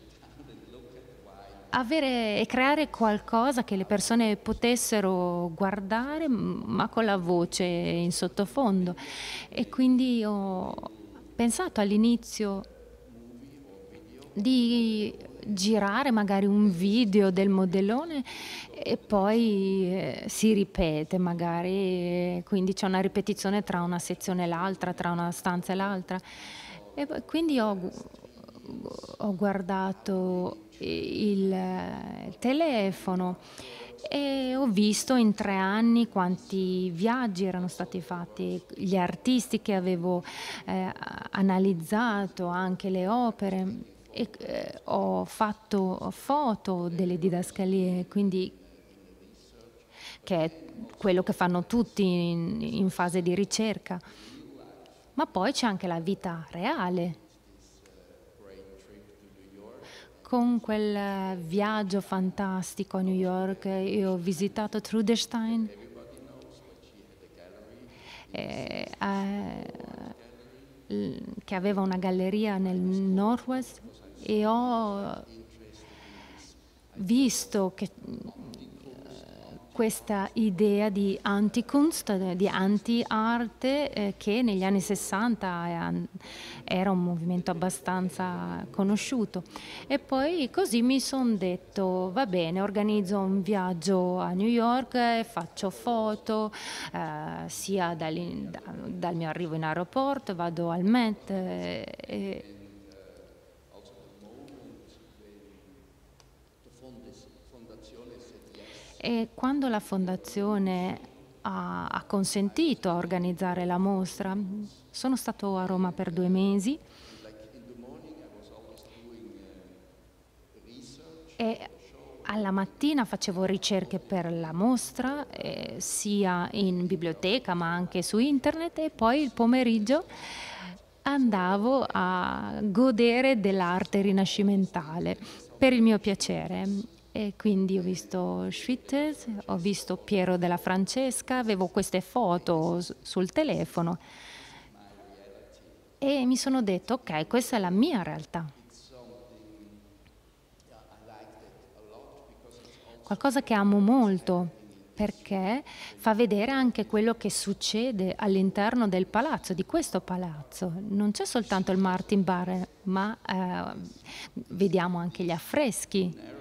avere e creare qualcosa che le persone potessero guardare ma con la voce in sottofondo e quindi ho pensato all'inizio di girare magari un video del modellone e poi eh, si ripete magari, quindi c'è una ripetizione tra una sezione e l'altra, tra una stanza e l'altra. E quindi ho, ho guardato il eh, telefono e ho visto in tre anni quanti viaggi erano stati fatti, gli artisti che avevo eh, analizzato, anche le opere. E, eh, ho fatto foto delle didascalie, quindi che è quello che fanno tutti in, in fase di ricerca. Ma poi c'è anche la vita reale. Con quel viaggio fantastico a New York, io ho visitato Trudestein. Eh, eh, che aveva una galleria nel Northwest e ho visto che questa idea di anti-kunst, di anti-arte, eh, che negli anni 60 era un movimento abbastanza conosciuto. E poi così mi sono detto, va bene, organizzo un viaggio a New York, faccio foto, eh, sia dal, dal, mio arrivo in aeroporto, vado al Met eh, E quando la Fondazione ha, ha consentito a organizzare la mostra, sono stato a Roma per due mesi e alla mattina facevo ricerche per la mostra, eh, sia in biblioteca ma anche su internet e poi il pomeriggio andavo a godere dell'arte rinascimentale per il mio piacere. E quindi ho visto Schwitters, ho visto Piero della Francesca, avevo queste foto sul telefono e mi sono detto ok, questa è la mia realtà. Qualcosa che amo molto perché fa vedere anche quello che succede all'interno del palazzo, di questo palazzo. Non c'è soltanto il Martin Bar, ma eh, vediamo anche gli affreschi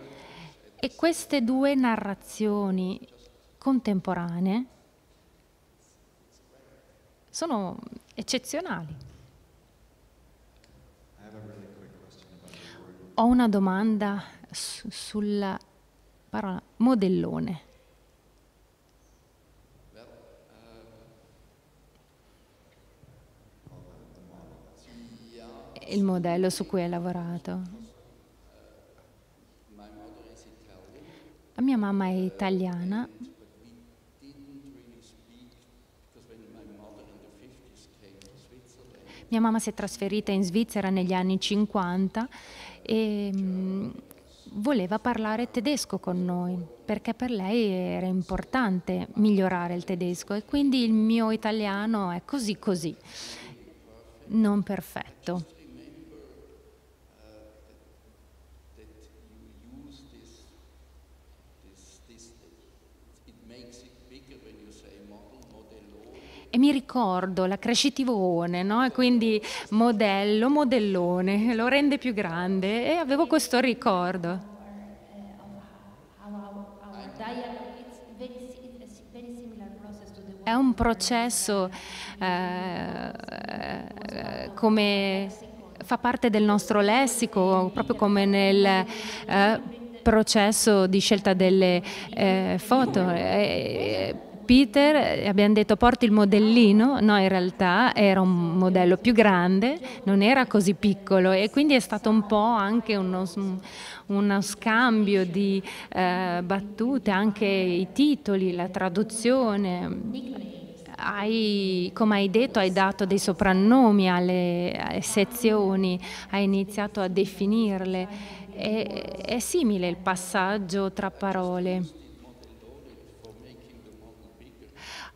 e queste due narrazioni contemporanee sono eccezionali. Ho una domanda su sulla parola modellone. il modello su cui hai lavorato. La mia mamma è italiana. Mia mamma si è trasferita in Svizzera negli anni 50 e mm, voleva parlare tedesco con noi perché per lei era importante migliorare il tedesco e quindi il mio italiano è così così, non perfetto. e mi ricordo la crescitivone, no? quindi modello, modellone, lo rende più grande e avevo questo ricordo. È un processo eh, come fa parte del nostro lessico, proprio come nel eh, processo di scelta delle eh, foto. Eh, Peter, eh, abbiamo detto porti il modellino, no in realtà era un modello più grande, non era così piccolo e quindi è stato un po' anche uno, uno scambio di eh, battute, anche i titoli, la traduzione. Hai, come hai detto, hai dato dei soprannomi alle sezioni, hai iniziato a definirle. È, è simile il passaggio tra parole.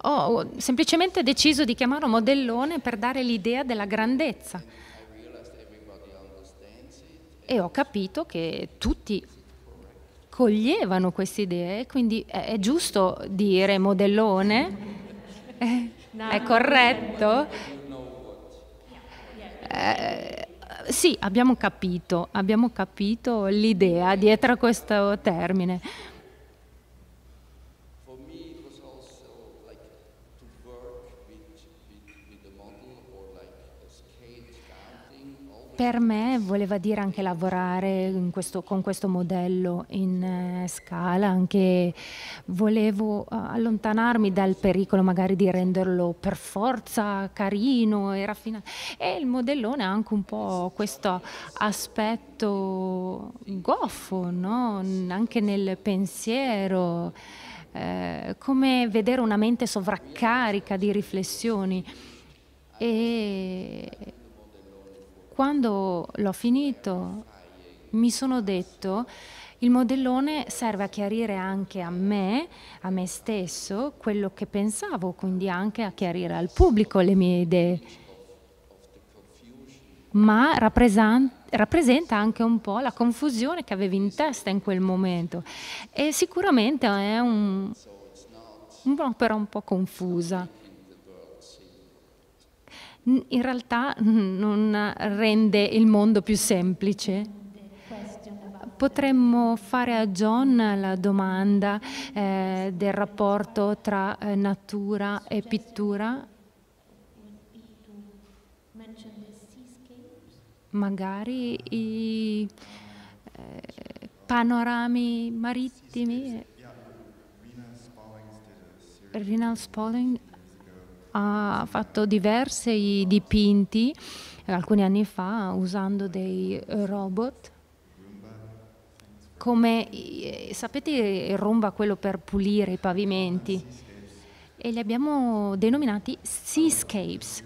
ho semplicemente deciso di chiamarlo modellone per dare l'idea della grandezza. E ho capito che tutti coglievano queste idee, quindi è, giusto dire modellone, eh, è corretto. Eh, sì, abbiamo capito, abbiamo capito l'idea dietro a questo termine. per me voleva dire anche lavorare questo, con questo modello in eh, scala, anche volevo eh, allontanarmi dal pericolo magari di renderlo per forza carino e raffinato. E il modellone ha anche un po' questo aspetto goffo, no? anche nel pensiero, eh, come vedere una mente sovraccarica di riflessioni. E quando l'ho finito mi sono detto il modellone serve a chiarire anche a me, a me stesso, quello che pensavo, quindi anche a chiarire al pubblico le mie idee, ma rappresenta anche un po' la confusione che avevi in testa in quel momento e sicuramente è un, un'opera un po' confusa in realtà non rende il mondo più semplice. Potremmo fare a John la domanda eh, del rapporto tra eh, natura e pittura? Magari i eh, panorami marittimi? Rinald Spalling eh, ha fatto diversi dipinti eh, alcuni anni fa usando dei robot come eh, sapete il romba quello per pulire i pavimenti e li abbiamo denominati seascapes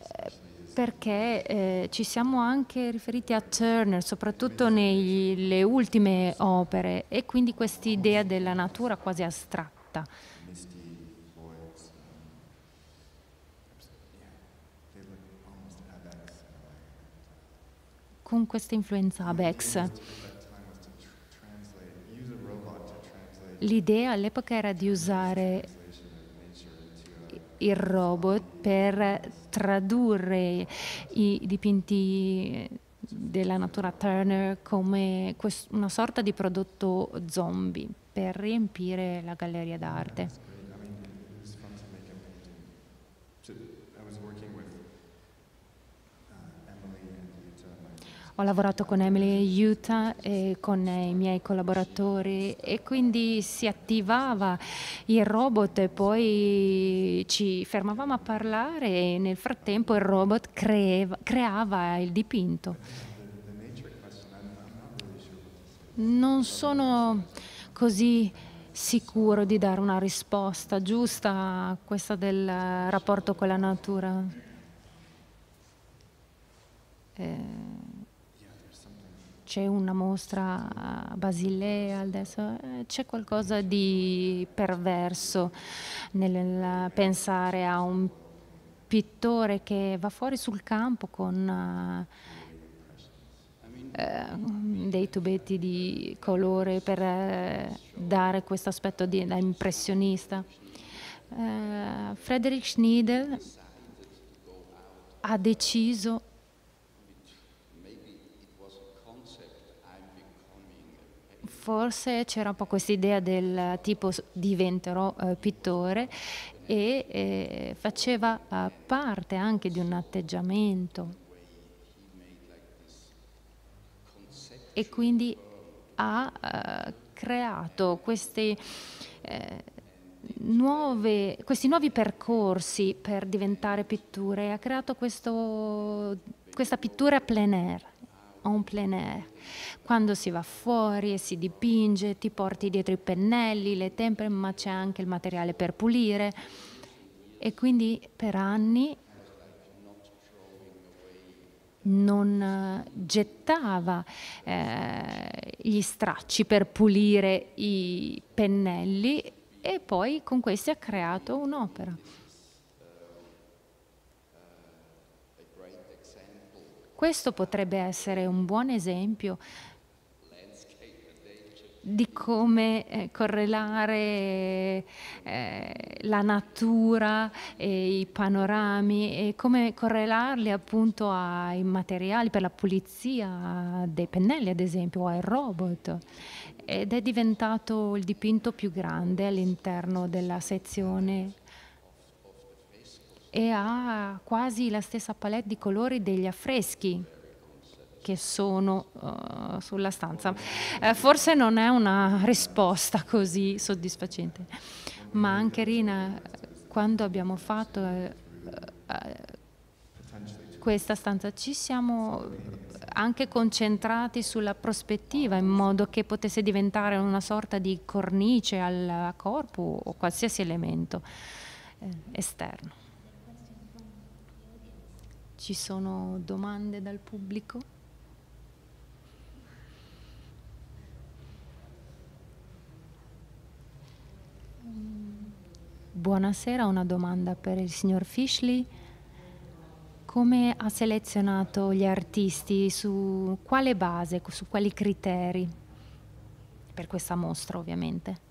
eh, perché eh, ci siamo anche riferiti a Turner, soprattutto nelle ultime opere, e quindi questa idea della natura quasi astratta. con questa influenza ABEX. L'idea all'epoca era di usare il robot per tradurre i dipinti della natura Turner come una sorta di prodotto zombie per riempire la galleria d'arte. ho lavorato con Emily Utah e con i miei collaboratori e quindi si attivava il robot e poi ci fermavamo a parlare e nel frattempo il robot creava, creava il dipinto. Non sono così sicuro di dare una risposta giusta a questa del rapporto con la natura. Eh c'è una mostra a Basilea, adesso eh, c'è qualcosa di perverso nel pensare a un pittore che va fuori sul campo con uh, dei tubetti di colore per uh, dare questo aspetto di, da impressionista. Uh, Frederick Schneider ha deciso forse c'era un po' questa idea del tipo diventerò eh, pittore e eh, faceva eh, parte anche di un atteggiamento e quindi ha eh, creato questi, eh, nuove, questi nuovi percorsi per diventare pittore, ha creato questo, questa pittura plein air en plein air. Quando si va fuori e si dipinge, ti porti dietro i pennelli, le tempere, ma c'è anche il materiale per pulire. E quindi per anni non eh, gettava eh, gli stracci per pulire i pennelli e poi con questi ha creato un'opera. Questo potrebbe essere un buon esempio di come eh, correlare eh, la natura e i panorami e come correlarli appunto ai materiali per la pulizia dei pennelli ad esempio o ai robot ed è diventato il dipinto più grande all'interno della sezione e ha quasi la stessa palette di colori degli affreschi che sono uh, sulla stanza. Eh, forse non è una risposta così soddisfacente, ma anche Rina, quando abbiamo fatto eh, eh, questa stanza ci siamo anche concentrati sulla prospettiva in modo che potesse diventare una sorta di cornice al corpo o qualsiasi elemento eh, esterno. Ci sono domande dal pubblico? Mm, buonasera, una domanda per il signor Fishley. Come ha selezionato gli artisti? Su quale base, su quali criteri? Per questa mostra ovviamente.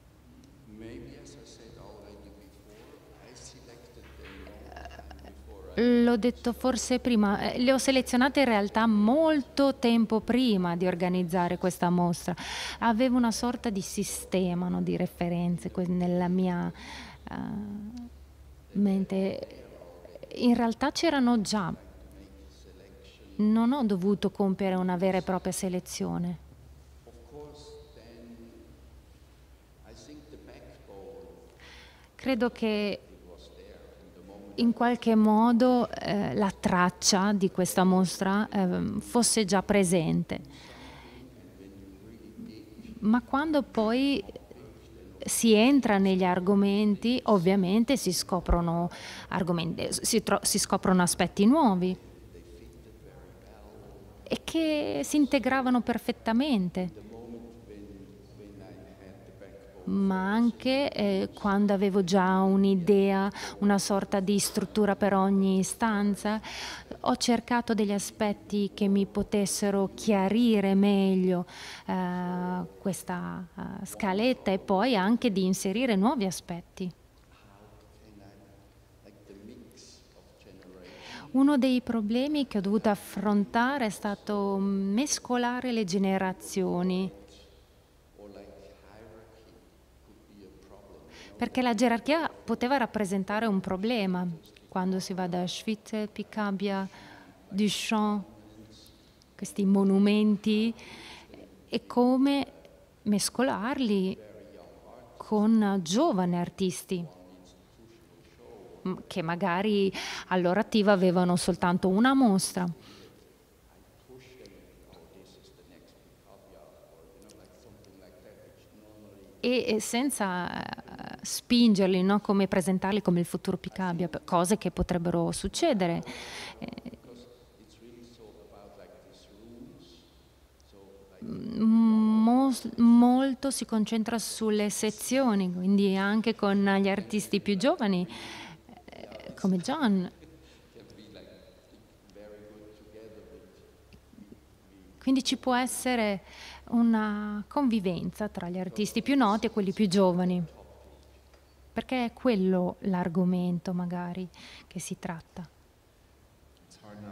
l'ho detto forse prima, eh, le ho selezionate in realtà molto tempo prima di organizzare questa mostra. Avevo una sorta di sistema no, di referenze nella mia uh, mente. In realtà c'erano già, non ho dovuto compiere una vera e propria selezione. Credo che in qualche modo eh, la traccia di questa mostra eh, fosse già presente. Ma quando poi si entra negli argomenti, ovviamente si scoprono, argomenti, si si scoprono aspetti nuovi e che si integravano perfettamente ma anche eh, quando avevo già un'idea, una sorta di struttura per ogni stanza, ho cercato degli aspetti che mi potessero chiarire meglio eh, questa eh, scaletta e poi anche di inserire nuovi aspetti. Uno dei problemi che ho dovuto affrontare è stato mescolare le generazioni Perché la gerarchia poteva rappresentare un problema quando si va da Schwitte, Picabia, Duchamp, questi monumenti, e come mescolarli con giovani artisti che magari allora attiva avevano soltanto una mostra. E senza spingerli, no? come presentarli come il futuro Picabia, cose che potrebbero succedere. molto si concentra sulle sezioni, quindi anche con gli artisti più giovani eh, come John. Quindi ci può essere una convivenza tra gli artisti più noti e quelli più giovani perché è quello l'argomento magari che si tratta. Um,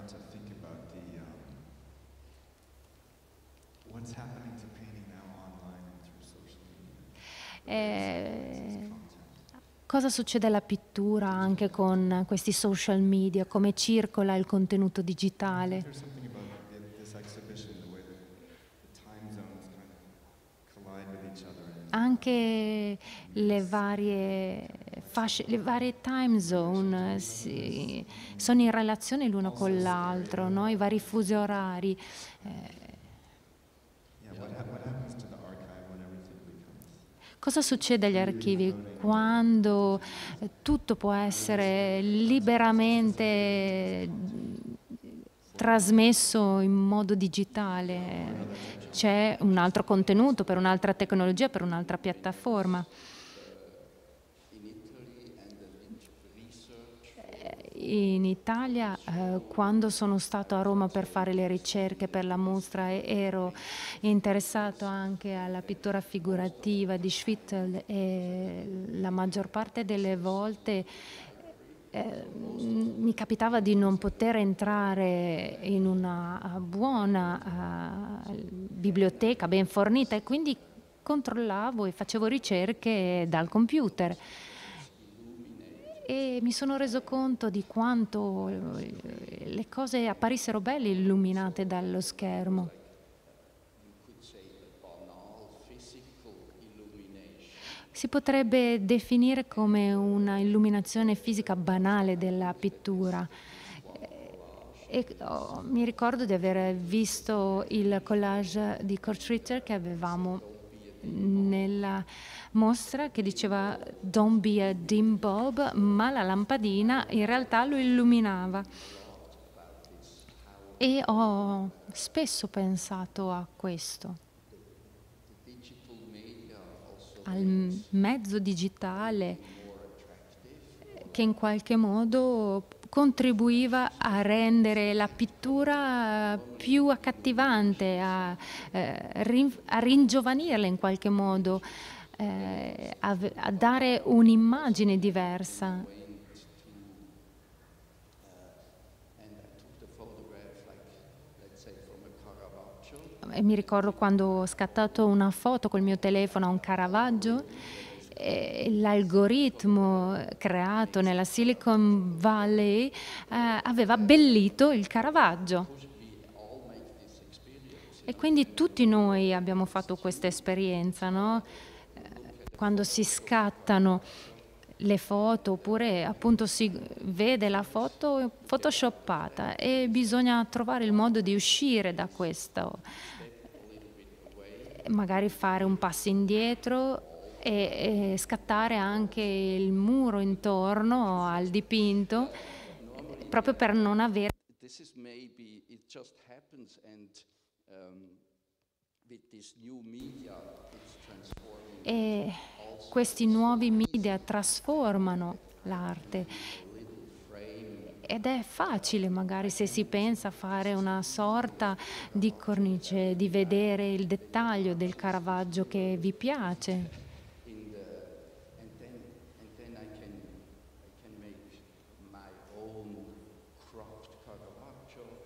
eh, cosa succede alla pittura anche con questi social media, come circola il contenuto digitale? anche le varie, fasce, le varie time zone si, sono in relazione l'uno con l'altro, no? i vari fusi orari. Eh. Cosa succede agli archivi quando eh, tutto può essere liberamente trasmesso in modo digitale? c'è un altro contenuto per un'altra tecnologia, per un'altra piattaforma. Eh, in Italia eh, quando sono stato a Roma per fare le ricerche per la mostra ero interessato anche alla pittura figurativa di Schwittel e la maggior parte delle volte eh, capitava di non poter entrare in una eh, buona uh, biblioteca ben fornita e quindi controllavo e facevo ricerche dal computer e mi sono reso conto di quanto eh, le cose apparissero belle illuminate dallo schermo. si potrebbe definire come una illuminazione fisica banale della pittura. Eh, e, oh, mi ricordo di aver visto il collage di Kurt Ritter che avevamo nella mostra che diceva Don't be a dim bob, ma la lampadina in realtà lo illuminava. E ho spesso pensato a questo al mezzo digitale che in qualche modo contribuiva a rendere la pittura più accattivante, a, eh, a ringiovanirla in qualche modo, eh, a, a dare un'immagine diversa e mi ricordo quando ho scattato una foto col mio telefono a un Caravaggio eh, l'algoritmo creato nella Silicon Valley eh, aveva abbellito il Caravaggio. E quindi tutti noi abbiamo fatto questa esperienza, no? Eh, quando si scattano le foto oppure appunto si vede la foto photoshoppata e bisogna trovare il modo di uscire da questo magari fare un passo indietro e, e scattare anche il muro intorno al dipinto proprio per non avere this is maybe it just happens and um, with this new media it's transforming e questi nuovi media trasformano l'arte ed è facile magari se si pensa fare una sorta di cornice, di vedere il dettaglio del Caravaggio che vi piace.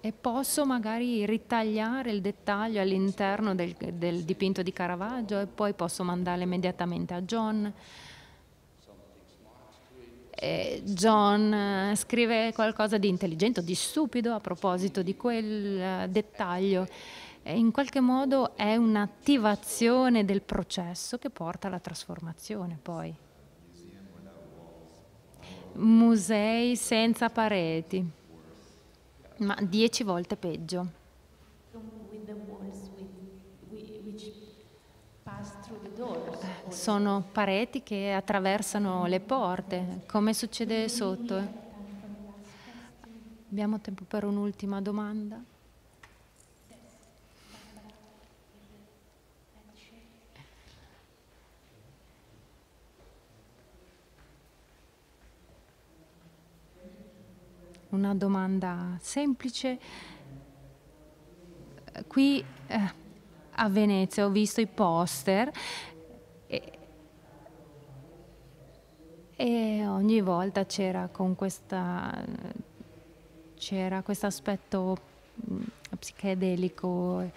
E posso magari ritagliare il dettaglio all'interno del, del dipinto di Caravaggio e poi posso mandarlo immediatamente a John eh, John eh, scrive qualcosa di intelligente di stupido a proposito di quel eh, dettaglio. Eh, in qualche modo è un'attivazione del processo che porta alla trasformazione poi. Musei senza pareti, ma dieci volte peggio sono pareti che attraversano le porte, come succede sotto. Abbiamo tempo per un'ultima domanda. Una domanda semplice. Qui eh, a Venezia ho visto i poster e ogni volta c'era con questa c'era questo aspetto mm, psichedelico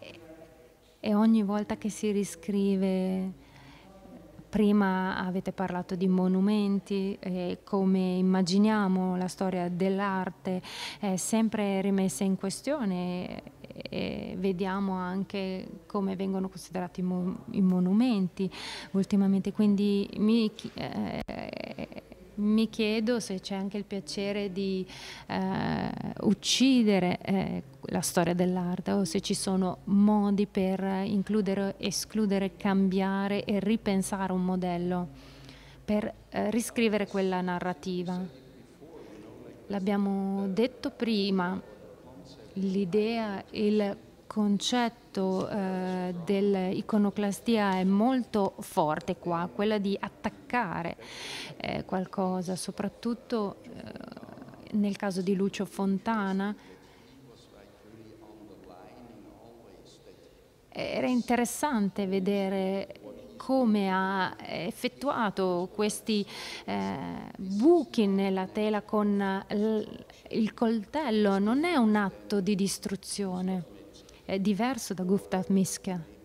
e, e ogni volta che si riscrive prima avete parlato di monumenti, e come immaginiamo la storia dell'arte è sempre rimessa in questione e vediamo anche come vengono considerati mo- i monumenti ultimamente. Quindi mi, eh, mi, chiedo se c'è anche il piacere di eh, uccidere eh, la storia dell'arte o se ci sono modi per includere, escludere, cambiare e ripensare un modello per eh, riscrivere quella narrativa. L'abbiamo detto prima, l'idea, il concetto eh, dell'iconoclastia è molto forte qua, quella di attaccare eh, qualcosa, soprattutto eh, nel caso di Lucio Fontana. Era interessante vedere come ha effettuato questi eh, buchi nella tela con il coltello non è un atto di distruzione, è diverso da Gustav Miske.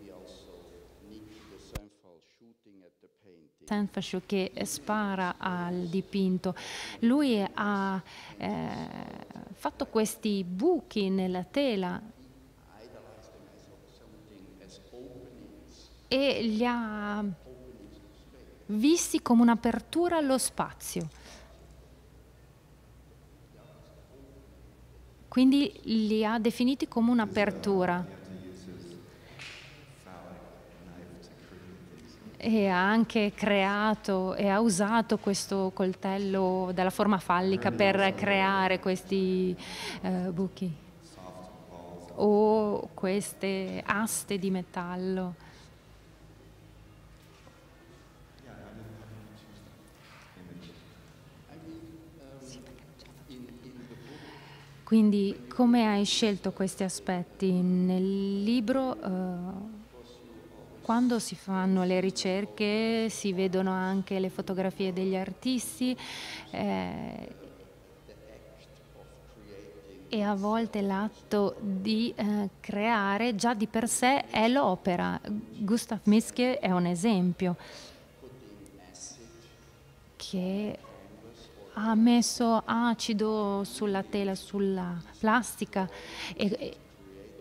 Sanfashu che spara al dipinto. Lui ha eh, fatto questi buchi nella tela e li ha visti come un'apertura allo spazio. Quindi li ha definiti come un'apertura. E ha anche creato e ha usato questo coltello dalla forma fallica per creare questi eh, buchi o queste aste di metallo. Quindi come hai scelto questi aspetti? Nel libro eh, quando si fanno le ricerche si vedono anche le fotografie degli artisti eh, e a volte l'atto di eh, creare già di per sé è l'opera. Gustav Miske è un esempio che ha messo acido sulla tela, sulla plastica e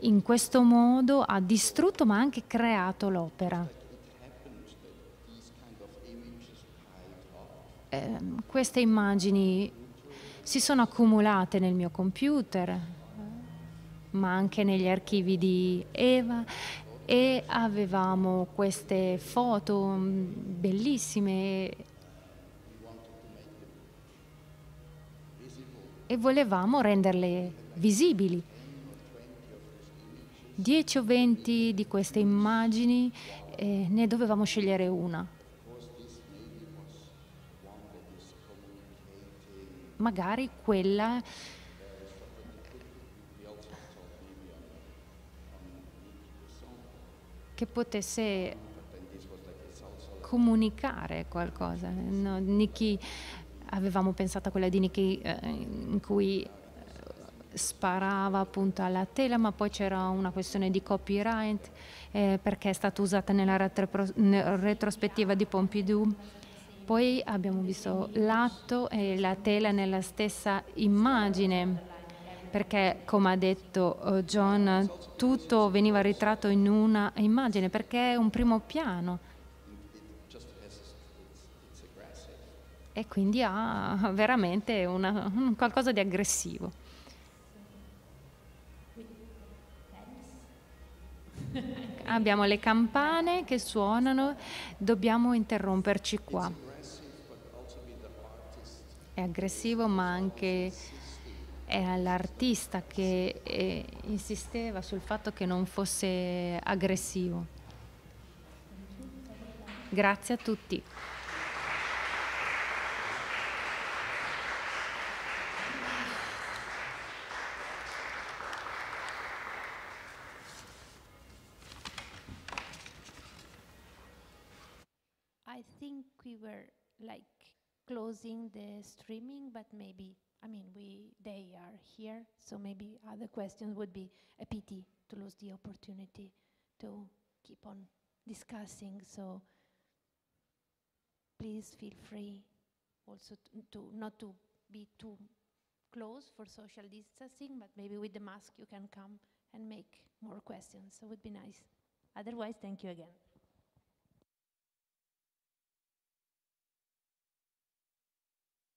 in questo modo ha distrutto ma anche creato l'opera. Ehm, queste immagini si sono accumulate nel mio computer, ma anche negli archivi di Eva e avevamo queste foto mm, bellissime e volevamo renderle visibili. 10 o 20 di queste immagini eh, ne dovevamo scegliere una. Magari quella che potesse comunicare qualcosa. No, Nikki avevamo pensato a quella di Nicky eh, in cui eh, sparava appunto alla tela, ma poi c'era una questione di copyright eh, perché è stata usata nella retro, retrospettiva di Pompidou. Poi abbiamo visto l'atto e la tela nella stessa immagine, perché come ha detto eh, John, tutto veniva ritratto in una immagine, perché è un primo piano e quindi ha veramente una, un qualcosa di aggressivo. Abbiamo le campane che suonano, dobbiamo interromperci qua. È aggressivo ma anche è l'artista che eh, insisteva sul fatto che non fosse aggressivo. Grazie a tutti. we were like closing the streaming, but maybe, I mean, we they are here, so maybe other questions would be a pity to lose the opportunity to keep on discussing. So please feel free also to, to not to be too close for social distancing, but maybe with the mask you can come and make more questions. So it would be nice. Otherwise, thank you again.